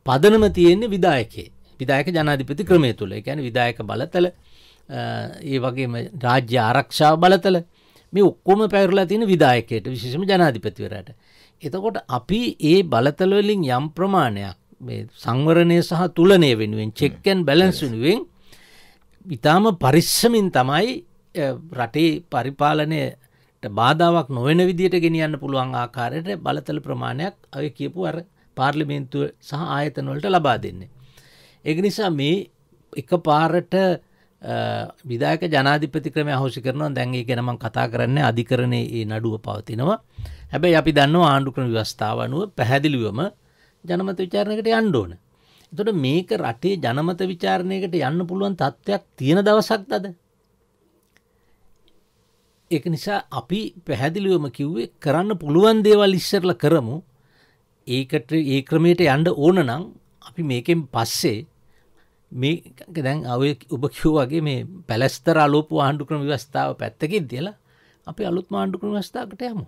පදනම තියෙන්නේ විදායකේ විදායක ජනාධිපති ක්‍රමය තුළ එකැන විදායක බලතල ඒ වගේ රාජ්‍ය ආරක්ෂා බලතල මේ ඔක්කොම පැරලා තියෙන විදායකයට විශේෂම ජනාධිපතිවරට. එතකොට අපි ඒ බලතලවලින් යම් ප්‍රමාණයක් සංවරණය සහ තුලනය වෙනුවෙන් චෙක්කන් බැලන්ස් hmm. වෙනුවෙන් ඉතාම පරිස්සමින් තමයි රටේ පරිපාලනයට බාධාවක් නොවෙන විදියට ගෙනියන්න පුළුවන් ආකාරයට බලතල ප්‍රමාණයක් අය කියපු අර පාර්ලිමේන්තුව සහ ආයතනවලට ලබා දෙන්නේ. ඒක නිසා මේ එක පාරට විදාක ජනාධිපති ක්‍රම හෝසි කරනවා දැන්ගේ ගැනම කතා කරන්න අධිකරණය ඒ නඩුව පවතිනවා හැබැයි අපි දන්න ආණ්ඩුක්‍රම ව්‍යවස්ථාවනුව පැහැදිලිවම ජනමත විචාරණයකට යන්න ඕන. එතොට මේක රටේ ජනමත විචාරණයකට යන්න පුළුවන් තත්ත්වයක් තියෙන දවසක් දද. එක නිසා අපි පැහැදිලිවම කිව්වේ කරන්න පුළුවන් දේවල් ඉස්සරල කරමු ඒකට ඒ ක්‍රමයට යන්ඩ ඕන නම් අපි මේකෙන් පස්සේ මේ දැන් අව ඔබ කිව්වගේ මේ පැලස්තර අලෝප ආණ්ඩු ක්‍රම ව්‍යවස්ථාව පැත්තකින් දෙලා අපි අලුත් මාණ්ඩු ක්‍රම වස්ථාකට යමු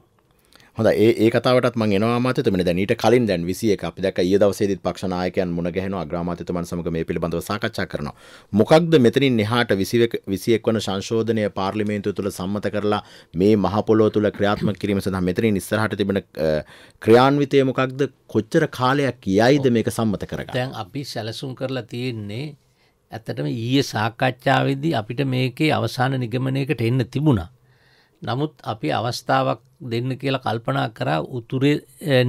හොඳ ඒ කතාවට ම නවාමතම දැනට කලින් දැන් විසිය අප දැක ඒ දවසේ පක්ෂනායකයන් මුණගැහෙන අග්‍රාමාතතුමන් සමග මේ පිළිබඳව සාකච්ඡා කරනවා. මොකක්ද මෙතනින් නිහාට විසියෙක් වන සංශෝධනය පාර්ලිමේන්තු තුළ සම්මත කරලා මේ මහපොලෝ තුළ ක්‍රියාත්ම කිරීම සඳහා මෙතරින් නිස්සරහට තිබෙන ක්‍රියාන්විතය මොකක්ද කොච්චර කාලයක් යයිද මේක සම්මත කරග. දැන් අපි සැලසුම් කරලා තියෙන්නේ ඇත්තටම ඊය සාකච්ඡාවේදී අපිට මේකේ අවසාන නිගමනයකට එන්න තිබුණා. නමුත් අපි අවස්ථාවක් දෙන්න කියලා කල්පනා කරා උතුරේ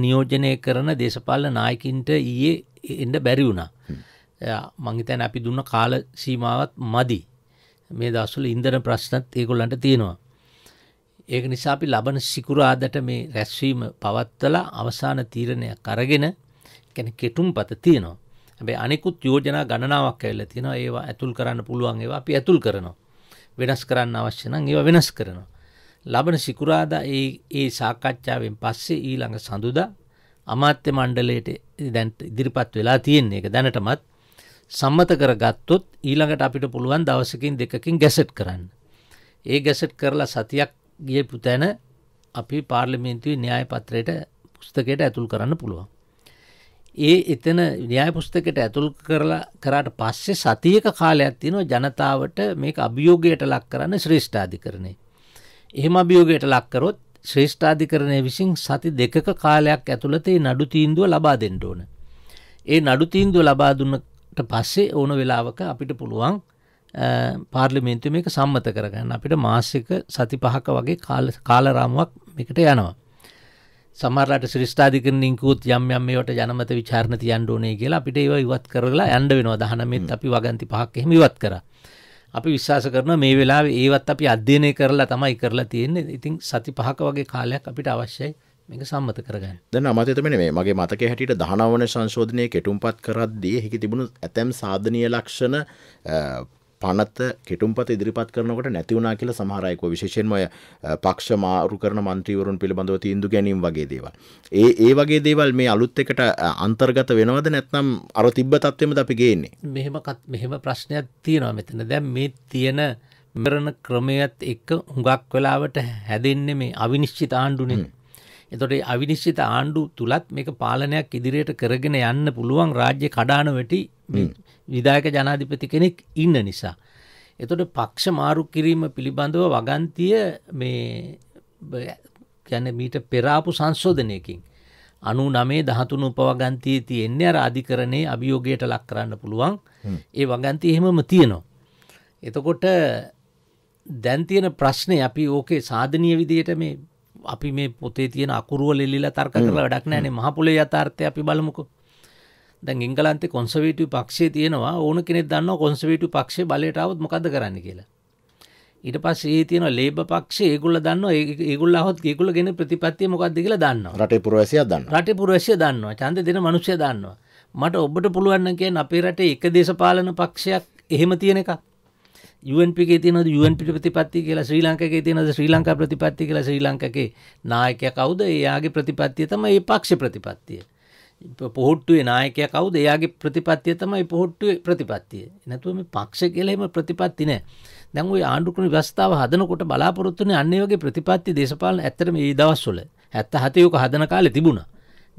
නියෝජනය කරන දේශපාලන නායකින්ට ඊයේ එන්ඩ බැරි වුණා. මංහිතැන් අපි දුන්න කාල සීමාවත් මදි මේ දස්සුල ඉන්දන ප්‍රශ්නත් ඒකොල්ලන්ට තියෙනවා. ඒක නිසා අපි ලබන සිකුරාදට මේ රැස්වීම පවත්වල අවසාන තීරණයක් අරගෙන කැන කෙටුම් පත තියෙනවා. ඇබේ අනෙකුත් යෝජනා ගණනාවක් ඇල්ල තියෙන ඒවා ඇතුල් කරන්න පුළුවන් ඒවා අපි ඇතුල් කරනවා. වෙනස් කරන්න අවශ්‍යන ඒවා වෙනස් කරනවා. ලබන සිකුරාදා ඒ ඒ සාකච්ඡාවෙන් පස්සේ ඊළඟ සඳුදා අමාත්‍ය මණ්ඩලයට දැන් ඉදිරිපත් වෙලා තියෙන්නේ එක දැනටමත් සම්මත කර ගත්තොත් ඊළඟට අපිට පුළුවන් දවසකින් දෙකකින් ගැසට් කරන්න. ඒ ගැසට් කරලා සතියක් ගියපු තැන අපි පාර්ලිමේන්තුවේ න්‍යාය පත්‍රයට පුස්තකයට ඇතුල් කරන්න පුළුවන්. ඒ එතන න්‍යාය පුස්තකට ඇතුල් කරලා කරාට පස්සේ සතියක කාලයක් තියෙනවා ජනතාවට මේක අභියෝගයට ලක් කරන්න ශ්‍රේෂ්ඨාධිකරණය. එහෙම අභියෝගයට ලක්කරොත් ශ්‍රේෂ්ඨාධිකරණය විසින් සති දෙකක කාලයක් ඇතුළතේ නඩු තීන්දුව ලබා දෙන්න ඕන. ඒ නඩු තීන්දුව ලබා දුන්නට පස්සේ ඕන වෙලාවක අපිට පුළුවන් පාර්ලිමේන්තු මේක සම්මත කරගන්න අපිට මාසික සති පහක වගේ කාලරාමුවක් මේකට යනවා. සමරලට ශ්‍රෂ්ාධිකරනින්කුත් යම් යම් මේට ජනමත විචාරණ තියන්ඩ ඕනේ කියලා අපිට ඒව ඉවත් කරලා ඇන්ඩ වෙනවා දහනමත් අපි වගන්ති පහක් එහෙම ඉවත් කරා. අපි විශ්වාස කරන මේ වෙලා ඒවත් අපි අධ්‍යයනය කරලා තමයි කරලා තියෙන්නේ ඉතින් සති පහක වගේ කාලයක් අපිට අවශ්‍යයි මේක සම්මත කරගන්න දැන් අමතතමන මේ මගේ මතක හැටියට දහනවන සංශෝධනය කෙටුම්පත් කරද්දී හිකි තිබුණු ඇතැම් සාධනය ලක්ෂණ පනත කෙටුම්පත ඉදිරිපත් කරනකට නැතිවුණනා කියල සමහරයකව විශේෂෙන්ම පක්ෂ මාරු කරන මන්ත්‍රීවරුන් පිළිබඳව තීන්දු ගැනීම් වගේ දේවල්. ඒ ඒ වගේ දේවල් මේ අලුත් එකට අන්තර්ගත වෙනවද නැත්නම් අර තිබ්බ තත්වම අපි ගේන්නේ. මෙහෙමත් මෙහෙම ප්‍රශ්නයක් තියෙනවා මෙතන දැම් මේ තියෙන මෙරණ ක්‍රමයත් එක්ක හුඟක් වෙලාවට හැදෙන්නේ මේ අවිනිශ්චිත ආණ්ඩුනේ එතොට අවිනිශ්චිත ආණ්ඩු තුළත් මේක පාලනයක් ඉදිරියට කරගෙන යන්න පුළුවන් රාජ්‍ය කඩානවැටි විදායක ජනාධිපති කෙනෙක් ඉන්න නිසා. එතොට පක්ෂ මාරු කිරීම පිළිබඳව වගන්තිය මේ ගැන මීට පෙරාපු සංශෝධනයකින්. අනු නමේ දහතුන උපවගන්තය තියෙන්නේ අර අධිකරණය අභියෝගයට ලක් කරන්න පුළුවන් ඒ වගන්ති එහෙමම තියෙනවා. එතකොට දැන්තියන ප්‍රශ්නය අපි ඕකේ සාධනය විදියට මේ අපි මේ පොතේ තියෙන අකුරුව ලෙල්ලිලා තර්ක කරලා වැඩක් නෑනේ මහපුලේ යථාර්ථය අපි බලමුකෝ දැන් ඉංගලන්තේ කොන්සර්වේටිව් පක්ෂයේ තියෙනවා ඕන කෙනෙක් දන්නවා කොන්සර්වේටිව් පක්ෂයේ බලයට આવොත් මොකද කරන්න කියලා ඊට පස්සේ ඒ තියෙන ලේබර් පක්ෂය ඒගොල්ලෝ දන්නවා ඒගොල්ලෝ આવොත් ඒගොල්ලෝ ගෙන ප්‍රතිපත්තිය මොකද්ද කියලා දන්නවා රටේ පුරවැසියා දන්නවා රටේ පුරවැසියා දන්නවා ඡන්ද දෙන මිනිස්සුය දන්නවා මට ඔබට පුළුවන් නම් කියන්නේ අපේ රටේ එක දේශපාලන පක්ෂයක් එහෙම තියෙන එකක් යුවන්පික තියනද යුවන්පිට ප්‍රතිපත්ති කියලා ශ්‍රී ලංකගේ තියනද ශ්‍රී ලංකා ප්‍රතිපත්ති කියලා ශ්‍රී ලංකගේ නායකය කවුද එයාගේ ප්‍රතිපත්තිය තම ඒ පක්ෂ ප්‍රතිපත්තිය. පොහොට්ටුවේ නායකය කවුද එයාගේ ප්‍රතිපත්තිය තමයි පොහොට්ටුවේ ප්‍රතිපත්තිය නැතුවම පක්ෂ කියලෙම ප්‍රතිපත්ති නෑ දැන් ඔය ආණ්ඩුක්‍රම ව්‍යවස්ථාව හදනකොට බලාපොරොත්තුනේ අන්නේ වගේ ප්‍රතිපත්ති දේශපාලන ඇත්තටම ඒ දවස්වල 77 යක හදන කාලේ තිබුණා.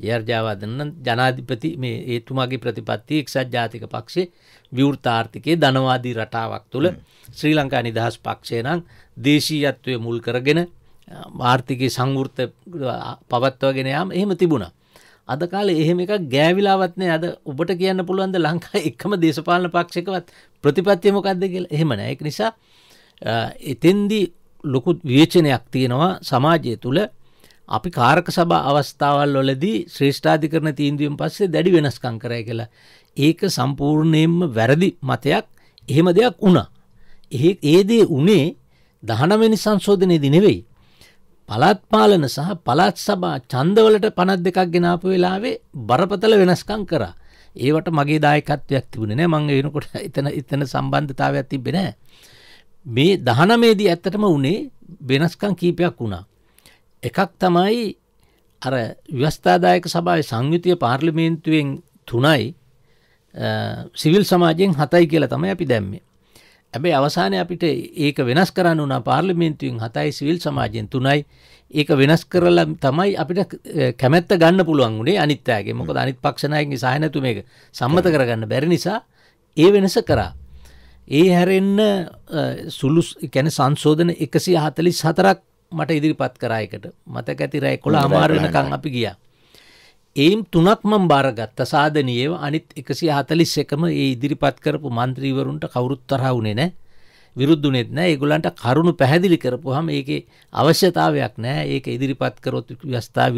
ජර්ජාවාදන්න ජනාධිපති මේ ඒතුමාගේ ප්‍රතිපත්ති එක්සත් ජාතික පක්ෂේ විවෘතාර්ථිකයේ ධනවාදී රටාවක් තුළ ශ්‍රී ලංකා නිදහස් පක්ෂය නම් දේශීයත්වය මුල් කරගෙන ආර්ථිකය සංවෘත පවත්වගෙන යාම එහෙම තිබුණ. අද කාල එහෙම එක ගෑවිලාවත්නය අද ඔබට කියන්න පුළුවන්ද ලංකා එක්ම දේශපාලන පක්ෂකවත් ප්‍රතිපත්තියමොකක්ද කියලා එහෙම නෑක් නිසා එතෙන්දී ලොකුත් විවේචනයක් තියෙනවා සමාජය තුළ අපි කාරක සභා අවස්ථාවල් වලදී ශ්‍රේෂ්ඨාධිකරණ තීන්දුවෙන් පස්සේ දැඩි වෙනස්කම් කරය කියලා. ඒක සම්පූර්ණයෙන්ම වැරදි මතයක් එහෙම දෙයක් වුණා. එහ ඒදේ උනේ දහනවැනි සංශෝධනයදි නෙවෙයි. පළත්පාලන සහ පළත් සභා චන්දවලට පනත් දෙකක් ගෙනාපු වෙලාවේ බරපතල වෙනස්කම් කරා. ඒවට මගේ දායකත්වයක් තිබුණ නෑ මං එනකොට එතන එතන සම්බන්ධතාවයක් තිබෙන. මේ දහනමේදී ඇත්තටම වනේ වෙනස්කම් කීපයක් වුණා. එකක් තමයි අර ව්‍යස්ථාදායක සභායි සංයුතිය පාර්ලිමේන්තුවෙන් තුනයි සිවිල් සමාජයෙන් හතයි කියලා තමයි අපි දැම්මේ ඇබේ අවසානය අපිට ඒක වෙනස් කරන්න වනා පාර්ලිමේන්තුවෙන් හතයි සිවිල් සමාජයෙන් තුනයි ඒක වෙනස් කරලා තමයි අපිට කැමැත්ත ගන්න පුළුවන් වුණේ අනිත්‍යයගේ මොකද අනිත් පක්ෂණයගේ සහනැතු මේක සම්මත කරගන්න බැරි නිසා ඒ වෙනස කරා. ඒ හැරෙන්න සුළු කැන සංශෝධන එකසි හතලිස් හතරක් මට ඉදිරිපත් කරායකට මතක ඇතිරයි කොළ අමාරණකං අපි ගිය. ඒම් තුනක්මම් බාරගත්ත සාධනයව අනිත් එකසි හතලිස් එකම ඒ ඉදිරිපත් කරපු මන්ත්‍රීවරුන්ට කවුරුත් තරහවුනේ නෑ විරුද්ධනෙත් නෑ ඒගොලන්ට කරුණු පැහැදිලි කරපු හම ඒක අවශ්‍යතාවයක් නෑ ඒක ඉදිරිපත් කරොත් ව්‍යස්ථා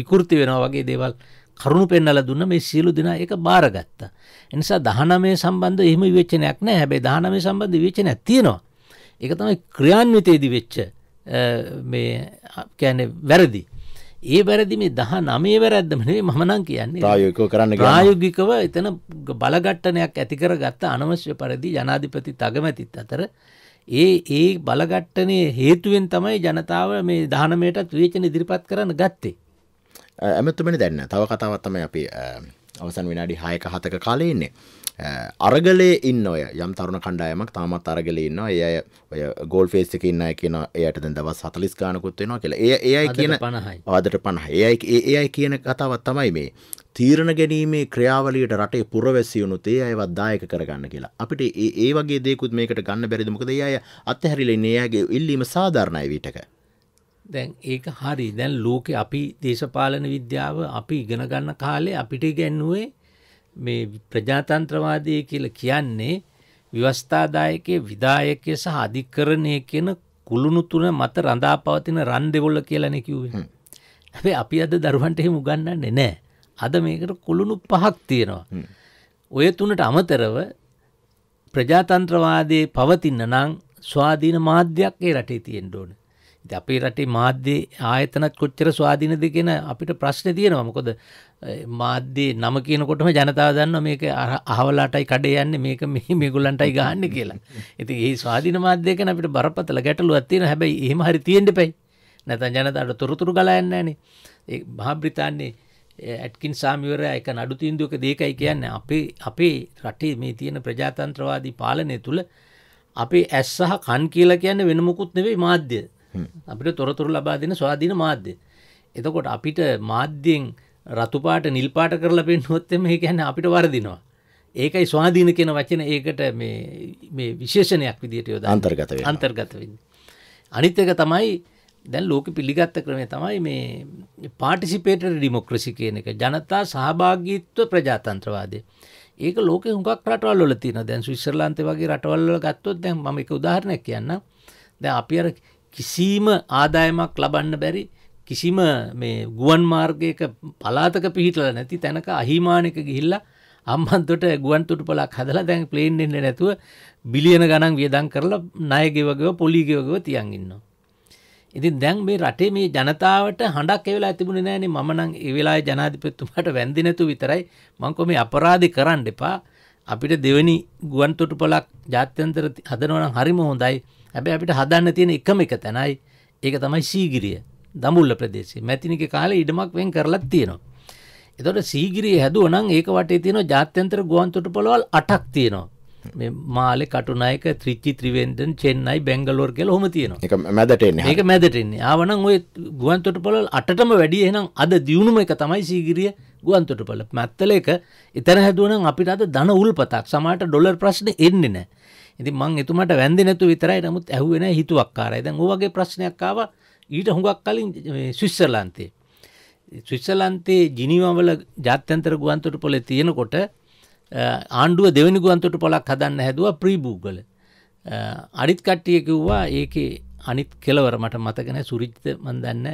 විකෘති වෙනවා වගේ දේවල් කරුණු පෙන්නල දුන්න මේ සියලු දෙනා එක බාරගත්තා. එනිසා දහනමය සම්බන්ධ එහම විවචනයක් නෑ හැබැයි දානමය සම්බන්ධ විවචනයක් තියෙනවා. එක තමයි ක්‍රියාන්විතයේදි වෙච්ච මේ කැන වැරදි. ඒ වැරදි මේ දහ නමේ වැරැද්දමනේ මනං කියන්නේ යුක කරන්න ආයුගිකව එතන බලගට්ටනයක් ඇතිකර ගත්ත අනවශ්‍ය පරදි ජනාධිපති තගමැතිත් අතර ඒ ඒ බලගට්ටනය හේතුවෙන් තමයි ජනතාව මේ දහනමයටත් වේචන ඉදිරිපත් කරන්න ගත්තේ. ඇමතුමනි දැන්න තව කතාවත්තම අපි අවසන් විනාඩි හයක හතක කාලෙන්නේ. අරගලේ ඉන්න ඔය යම් තරුණ කණ්ඩායමක් තාමත් අරගලේ ඉන්න ඒ අය ඔය ගෝල් ෆේස් එක ඉන්න අය කියන එයට දැන් දවස් 40 ගානකුත් වෙනවා කියලා. ඒ ඒ අය කියන 50යි. ආදට 50යි. ඒ අය ඒ අය කියන කතාවක් තමයි මේ තීරණ ගැනීමේ ක්‍රියාවලියට රටේ පුරවැසියුණුත් ඒ අයවත් දායක කරගන්න කියලා. අපිට ඒ ඒ වගේ දේකුත් මේකට ගන්න බැරිද? මොකද ඒ අය අත්හැරිලා ඉන්නේ. ඒ අයගේ ඉල්ලීම සාධාරණයි විටක. දැන් ඒක හරි දැන් ලෝක අපි දේශපාලන විද්‍යාව අපි ඉගෙනගන්න කාලේ අපිට ගැන්නුවේ මේ ප්‍රජාතන්ත්‍රවාදය කියල කියන්නේ විවස්ථාදායකය විදායකය සහ අධිකරණය කියන කුළුණු තුන මත රඳා පවතින රන් දෙවොල්ල කියලන කිවේ. ඇැ අපි අද දරුවන්ට එහෙම ගන්නන්න නෑ. අද මේකට කොළුණු පහක් තියෙනවා. ඔය තුනට අමතරව ප්‍රජාතන්ත්‍රවාදයේ පවතින්න නං ස්වාධීන මාධ්‍යයක් ඒ රටේ තියෙන්ඩෝන. අපේ රටේ මාධ්‍ය ආයතනත් කොච්චර ස්වාධීනද කියෙන අපිට ප්‍රශ්න තියෙනවා මොකොද මාධ්‍යයේ නම කියනකොටම ජනතාව දන්න මේක අහවලාටයි කඩේ යන්න මේක මේ මේගුල්ලන්ටයි ගන්න කියලා ඉති ඒ ස්වාධීන මාධ්‍යයකන අපිට බරපතල ගැටලුවත් තියෙන හැබයි එහෙම හරි තියෙන්ට පැයි නැතන් ජනතාට තොරතුරු ගලයන්න නේ ඒ මහාබ්‍රිතාන්නේ ඇටකින් සාමිවර එක නඩු තීන්දුවක දේකයි කියන්න අපේ අපේ රටේ මේ තියෙන ප්‍රජාතන්ත්‍රවාදී පාලනය තුළ අපේ ඇස් සහ කන් කියලා කියන්න වෙනමුකුත් නෙවෙයි මාධ්‍ය අපිට තොරතුරු ලබා දෙන ස්වාධීන මාධ්‍ය. එතකොට අපිට මාධ්‍යෙන් රතුපාට නිල්පාට කරලා පෙන්නුවොත් මේ කියන්නේ අපිට වර්ධිනවා. ඒකයි ස්වාධීන කියන වචන ඒකට මේ මේ විශේෂණයක් විදිහට යොදා අන්තර්ගත වෙනවා. අන්තර්ගත වෙන්නේ. අනිත් එක තමයි දැන් ලෝක පිළිගත්ත ක්‍රමය තමයි මේ පාටිසිපේටර් ඩිමොක්‍රසි කියන එක ජනතා සහභාගීත්ව ප්‍රජාතන්ත්‍රවාදය. ඒක ලෝක හුඟක් රටවල් වල තියෙන දැන් ස්විස්තරලන්තේ වගේ රටවල් වල ගත්තොත් දැන් මම එක උදාහරණයක් කියන්න. දැන් අපි අර කිසිීම ආදායමක් ලබන්න බැරි කිසිම මේ ගුවන් මාර්ගයක පලාතක පිහිටල නැති තැනක අහිමානක ගිහිල්ල අම්හන්තොට ගුවන්තුට පලක් හදලා දැන් ප්ලේන් එන්න නැතුව බිලියන ගණන් වියදන් කරලා නයගෙවගව පොලිගෙවගව තියන්ගන්න. ඉතින් දැන් මේ රටේ මේ ජනතාවට හඬක් එවෙලා තිබුණ නෑන මනං එවෙලා ජනාධිපත්තුමට වැදිනැතු විතරයි මංකො මේ අපරාධි කරන්න එපා අපිට දෙවැනි ගුවන්තොටු පොලක් ජාත්‍යන්තර හදනවන හරිම හොඳයි හැබැ අපිට හදන්න තියෙන එකම එක තැනයි ඒක තමයි සීගිරිය දමුල්ල ප්‍රදේශේ මැතිනික කාලේ ඉඩමක් වෙන් කරලත් තියෙනවා. එතොට සීගිරිය හැදුව නම් ඒක වටේ තියෙන ජාත්‍යන්තර ගුවන්තොට පොළොවල් අටක් තියෙනවා. මාලෙ කටුනායක ත්‍රිච්චි ත්‍රිවෙන්ඩන් චෙන්නයි බැංගලෝර් කෙල හොම තියෙන එක මැදටෙන්නේ ඒක මැදටෙන්නේ ආවන ඔය ගුවන්තොට පොළල් අටම වැඩිය එනම් අද දියුණුම එක තමයි සීගිරිය ගුවන්තොට පොල මැත්තල එක එතන හැදුවනම් අපිට අද දන උල්පතක් සමට ඩොලර් ප්‍රශ්න එන්නේ නෑ ඉති මං එතුමට වැදි නැතු විතරයි නමුත් ඇහුවෙන හිතුවක්කාරයි දැන් ඕගේ ප්‍රශ්නයක්කාව ඊට හුඟක් කලින් ශිෂ්සලන්තේ. ශිෂ්සලන්තේ ජිනිවල ජාත්‍යන්තර ගුවන්තොට පොල තියෙනකොට ආණ්ඩුව දෙවනි ගුවන්තොට පොලක් හදන්න හැදුව ප්‍රීභූගල අඩිත් කට්ටිය කිව්වා ඒක අනිත් කෙලවර මට මතකන සුරිච්ත මන්දන්න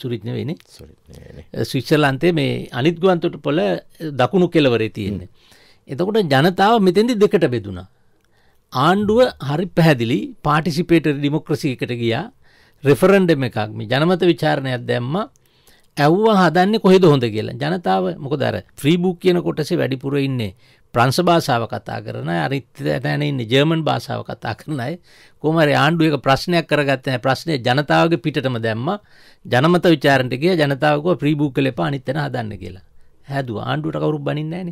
සුරිජ්න වෙන ශිෂ්ෂලන්තේ මේ අනිත් ගුවන්තොට පොල දකුණු කෙලවරේ තියෙන්නේ. එතකොට ජනතාව මෙතෙන්දි දෙකට බෙදුණා ආණ්ඩුව හරි පැහැදිලි පාටිසිපේටර් ඩිමොක්‍රසිකට ගියා රෙෆරන්ඩම එකක් මේ ජනමත විචාරණයක් දැම්ම ඇව්වා හදන්නේ කොහෙද හොඳ කියලා ජනතාව මොක දර ෆ්‍රීබුක් කියන කොටසේ වැඩිපුර ඉන්නේ ප්‍රංස භාෂාව කතා කරන අරිත් ඇතැන ඉන්න ජර්මන් භාෂාව කතා කරන අය කොමර ආණ්ඩුවක ප්‍රශ්නයක් කරගත්තන ප්‍රශ්නය ජනතාවගේ පිටම දැම්ම ජනමත විචාරට කිය ජනතාවක ප්‍රීබූ කලෙපා අනිත්තන හදන්න කියලා හැදු ආණ්ඩුවට කවරු බනින්නන්නේ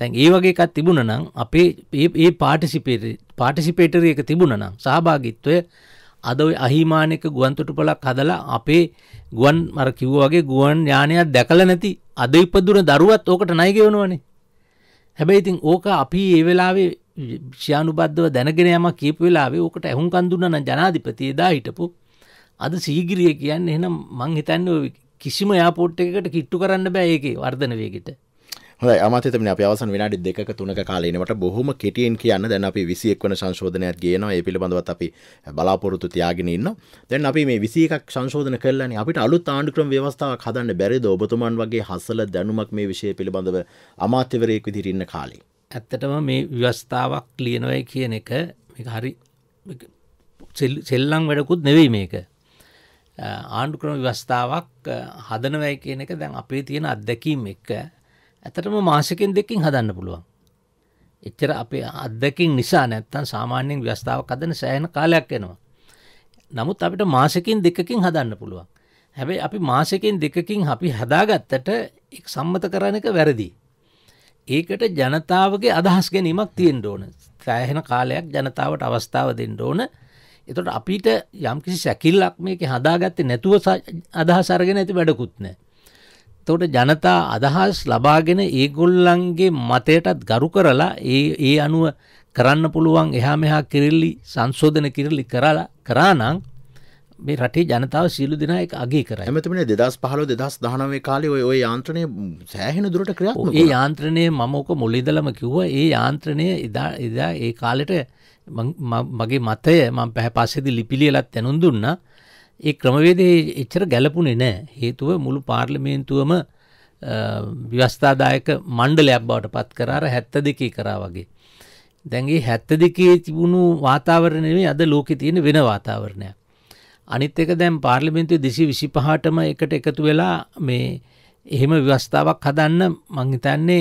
දැන් ඒ වගේ එකක් තිබුණ නම් අපේ ඒ පාටිසිපේට පාටිසිපේටරි එක තිබුණ නම් සහභාගිත්වය අද ඔය අහිමානක ගුවන්තොටුපලක් හදලා අපේ ගුවන් අර කිව්වා වගේ ගුවන් යානයක් දැකලා නැති අද ඉපදුන දරුවත් ඕකට ණය ගෙවනවනේ. හැබැයි ඉතින් ඕක අපි ඒ වෙලාවේ ශානුබද්ධව දැනගෙන යමක් කියපු වෙලාවේ ඕකට ඇහුම්කන් දුන්නා නම් ජනාධිපති එදා හිටපු අද සීගිරිය කියන්නේ එහෙනම් මං හිතන්නේ කිසිම එයාපෝට් එකකට කිට්ටු කරන්න බෑ ඒකේ වර්ධන වේගෙට. හොඳයි අමාතතම අප අවසන් විනාඩි දෙක තුනක කාලීනට බොහොම කෙටියෙන් කියන්න දැන් අපි විසියෙක් වන සංශෝධනයක් ගේනවා ඒ පිළිබඳවත් අපි බලාපොරොත්තු තියාගෙන ඉන්න දැන් අපි මේ විසිකක් සංශෝධන කරලන්නේ අපිට අලුත් ආණ්ඩුක්‍රම ව්‍යවස්ථාවක් හදන්න බැරිද ඔබතුමන් වගේ හසල දැනුමක් මේ විෂය පිළිබඳව අමාත්‍යවරයෙක් විදිරන්න කාලේ. ඇත්තටම මේ ව්‍යවස්ථාවක් ලියනොය කියන එක හරි සෙල්ලං වැඩකුත් නෙවෙයි මේක ආණ්ඩුක්‍රම ව්‍යවස්ථාවක් හදනවැයි කියන එක දැන් අපේ තියෙන අත්දැකීම් එක්ක ඇතරම මාසකෙන් දෙකින් හදන්න පුළුවන් එච්චර අපේ අදකින් නිසා නැත්තන් සාමාන්‍යයෙන් ව්‍යස්ථාව කදන සෑන කාලයක් එනවා නමුත් අපිට මාසකින් දෙකකින් හදන්න පුළුවන් හැබැයි අපි මාසකෙන් දෙකකින් අපි හදාගත්තට එක් සම්මත කරන එක වැරදි. ඒකට ජනතාවගේ අදහස් ගැනීමක් තියෙන් ඕන සෑහෙන කාලයක් ජනතාවට අවස්ථාව දෙන්න ඕන එතොට අපිට යම්කිසි සැකිල්ලක් මේක හදාගත්තේ නැතුව අදහසරගෙන ඇති වැඩකුත්නෑ. තොට ජනතා අදහස් ලබාගෙන ඒගොල්ලන්ගේ මතයටත් ගරු කරලා ඒ ඒ අනුව කරන්න පුළුවන් එහා මෙහා කිරල්ලි සංශෝධන කිරල්ලි කරලා කරානං මේ රටේ ජනතාව සියලු දෙනා එක අගේ කරයි. එමෙතන 2015 2019 කාලේ ඔය ඔය යාන්ත්‍රණය සෑහෙන දුරට ක්‍රියාත්මක ඒ යාන්ත්‍රණය මම ඔක මුල ඉඳලම කිව්වා. ඒ යාන්ත්‍රණය එදා එදා ඒ කාලෙට මගේ මතය මම පස්සේ ලිපි ලියලත් දැනුම් දුන්නා. ඒ ක්‍රමවේදේ එච්චර ගැලපුනේ නෑ හේතුව මුළු පාර්ලිමේන්තුවම ව්‍යවස්ථාදායක මණ්ඩලයක් බවට පත් කරාර හැත්ත දෙකේ කරා වගේ. දැන්ගේ හැත්ත දෙකේ තිබුණු වාතාවරණයේ අද ලෝක තියෙන වෙන වාතාවරණයක්. අනිත් එක දැම් පාර්ලිමෙන්තු දෙසි විසි පහටම එකට එකතු වෙලා මේ එහෙම ව්‍යවස්ථාවක් හදන්න මංහිතන්නේ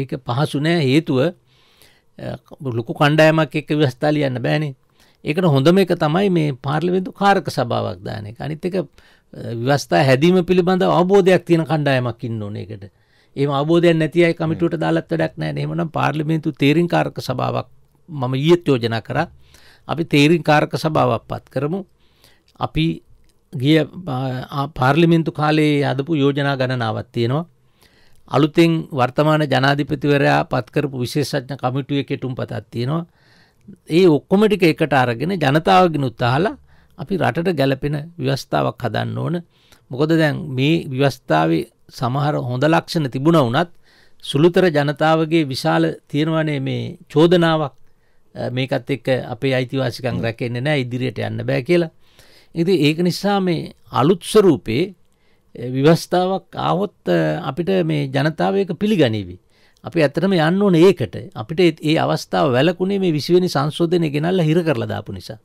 ඒක පහසු නෑ හේතුව ලොකු කණ්ඩායමක් එක ව්‍යවස්ථාලියන්න බෑනේ ඒකට හොඳම එක තමයි මේ පාර්ලිමේන්තු කාරක සභාවක් දාන එක අනිත් එක විවස්ථා හැදීම පිළිබඳ අවබෝධයක් තියෙන කණ්ඩායමක් ඉන්න ඕන එකට ඒම අබෝධය නැතියි කමිටුවට දාලත් වැඩක් නෑ එහෙමනම් පාර්ලිමේන්තු තේරින් කාරක සභාවක් මම ඊයත් යෝජනා කරා අපි තේරින් කාරක සභාවක් පත් කරමු අපි ගිය පාර්ලිමින්තු කාලේ අදපු යෝජනා ගණනාවත් තියෙනවා අලුතෙන් වර්තමාන ජනාධිපතිවරයා පත්කරපු විශේෂඥ කමිටුවේ කෙටුම් පතත් තියෙනවා ඒ ඔක්කොම ටික එකට අරගෙන ජනතාවගෙන උත්තාහලා අපි රටට ගැලපෙන ව්‍යවස්ථාවක් හදන්න ඕන මොකොද දැන් මේ ව්‍යවස්ථාවේ සමහර හොඳ ලක්ෂණ තිබුණ වනත් සුළුතර ජනතාවගේ විශාල තියෙනවනේ මේ චෝදනාවක් මේකත් එක්ක අපේ අයිතිවාසිකං රැකෙන්නේ නෑ ඉදිරියට යන්න බෑ කියලා ඉති ඒක නිසා මේ අලුත්ස්වරූපයේ විවස්ථාවක් ආවොත් අපිට මේ ජනතාවයක පිළිගනීවී අපි ඇතරම යන්න ඕන ඒකට අපිට ඒ අවස්ථාව වැලකුණේ මේ විසිවනි සංශෝධනය ගෙනල්ල හිර කරලදාපු නිසා.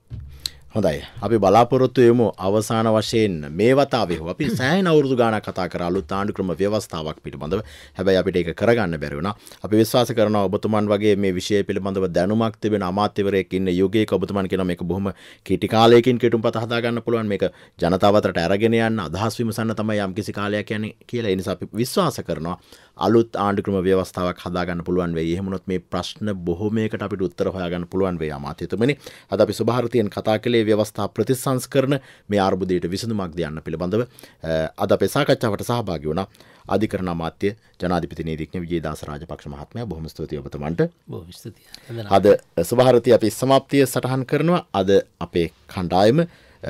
හොඳයි අපි බලාපොරොත්තු යමු අවසාන වශයෙන් මේ වතාවේ හෝ අපි සෑහන අවුරුදු ගානක් කතා කර අලුත් ආණ්ඩුක්‍රම ව්‍යවස්ථාවක් පිළිබඳව හැබැයි අපිට ඒක කරගන්න බැරි වුණා. අපි විශ්වාස කරනවා ඔබතුමන් වගේ මේ විෂය පිළිබඳව දැනුමක් තිබෙන අමාත්‍යවරයෙක් ඉන්න යුගයක ඔබතුමන් කියන මේක බොහොම කෙටි කාලයකින් කෙටුම්පත හදා ගන්න පුළුවන් මේක ජනතාව අතරට අරගෙන යන්න අදහස් විමසන්න තමයි යම්කිසි කාලයක් යන්නේ කියලා ඒ නිසා අපි විශ්වාස කරනවා අලුත් ආණ්ඩික්‍රම ව්‍යවස්ථාවක් හදාගන්න පුළුවන් වේ එහෙමනොත් මේ ප්‍රශ්න බොහොමයකට අපිට උත්තර හොයාගන්න පුළුවන් වේ අමාත්‍යතුමනි අද අපි සුභාරතයෙන් කතා කළේ ව්‍යවස්ථා ප්‍රතිසංස්කරන මේ අර්බුදයට විසඳුමක් දෙන්න පිළිබඳව අද අපේ සාකච්ඡාවට සහභාගී වුණා අධිකරණ අමාත්‍ය ජනාධිපති නීතිඥ විජේදාස රාජපක්ෂ මහත්මයා බොහොම ස්තුතියි ඔබතුමන්ට බොහොම ස්තුතියි අද සුභාරතී අපි සමාප්තිය සටහන් කරනවා අද අපේ කණ්ඩායම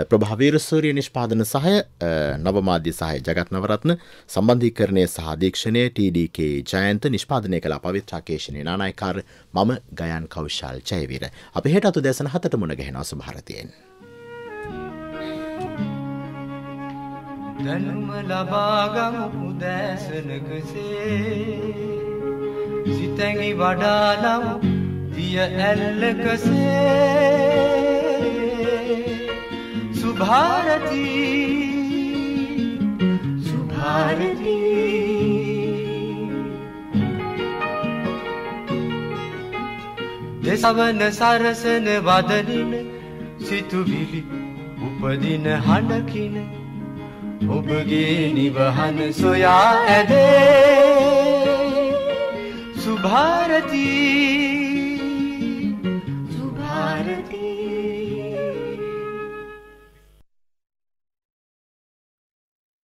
ප්‍රභාවීර සූරිය නිෂ්පාදන සහය නවමාධ්‍ය සහය ජගත් නවරත්න සම්බන්ධීකරණය සහධීක්ෂණය TDK ජයන්ත නිෂ්පාදනය කළ පවිත්‍රාකේෂණය නානායිකාර මම ගයන් කෞශාල් ජයවීර. අපි හෙට අතු දැසන හතට මුණ ගැහෙන සුභාරතියෙන්. දැනුම ලබාගමු උදෑසනකසේ සිතැඟි වඩාලම් දිය ඇල්ලකසේ सुभारती सुभारती දෙසවන සරසන වදනින සිතුවිලි උපදින හඬකින ඔබගේ නිවහන සොයා ඇදේ සුභාරතී සුභාරතී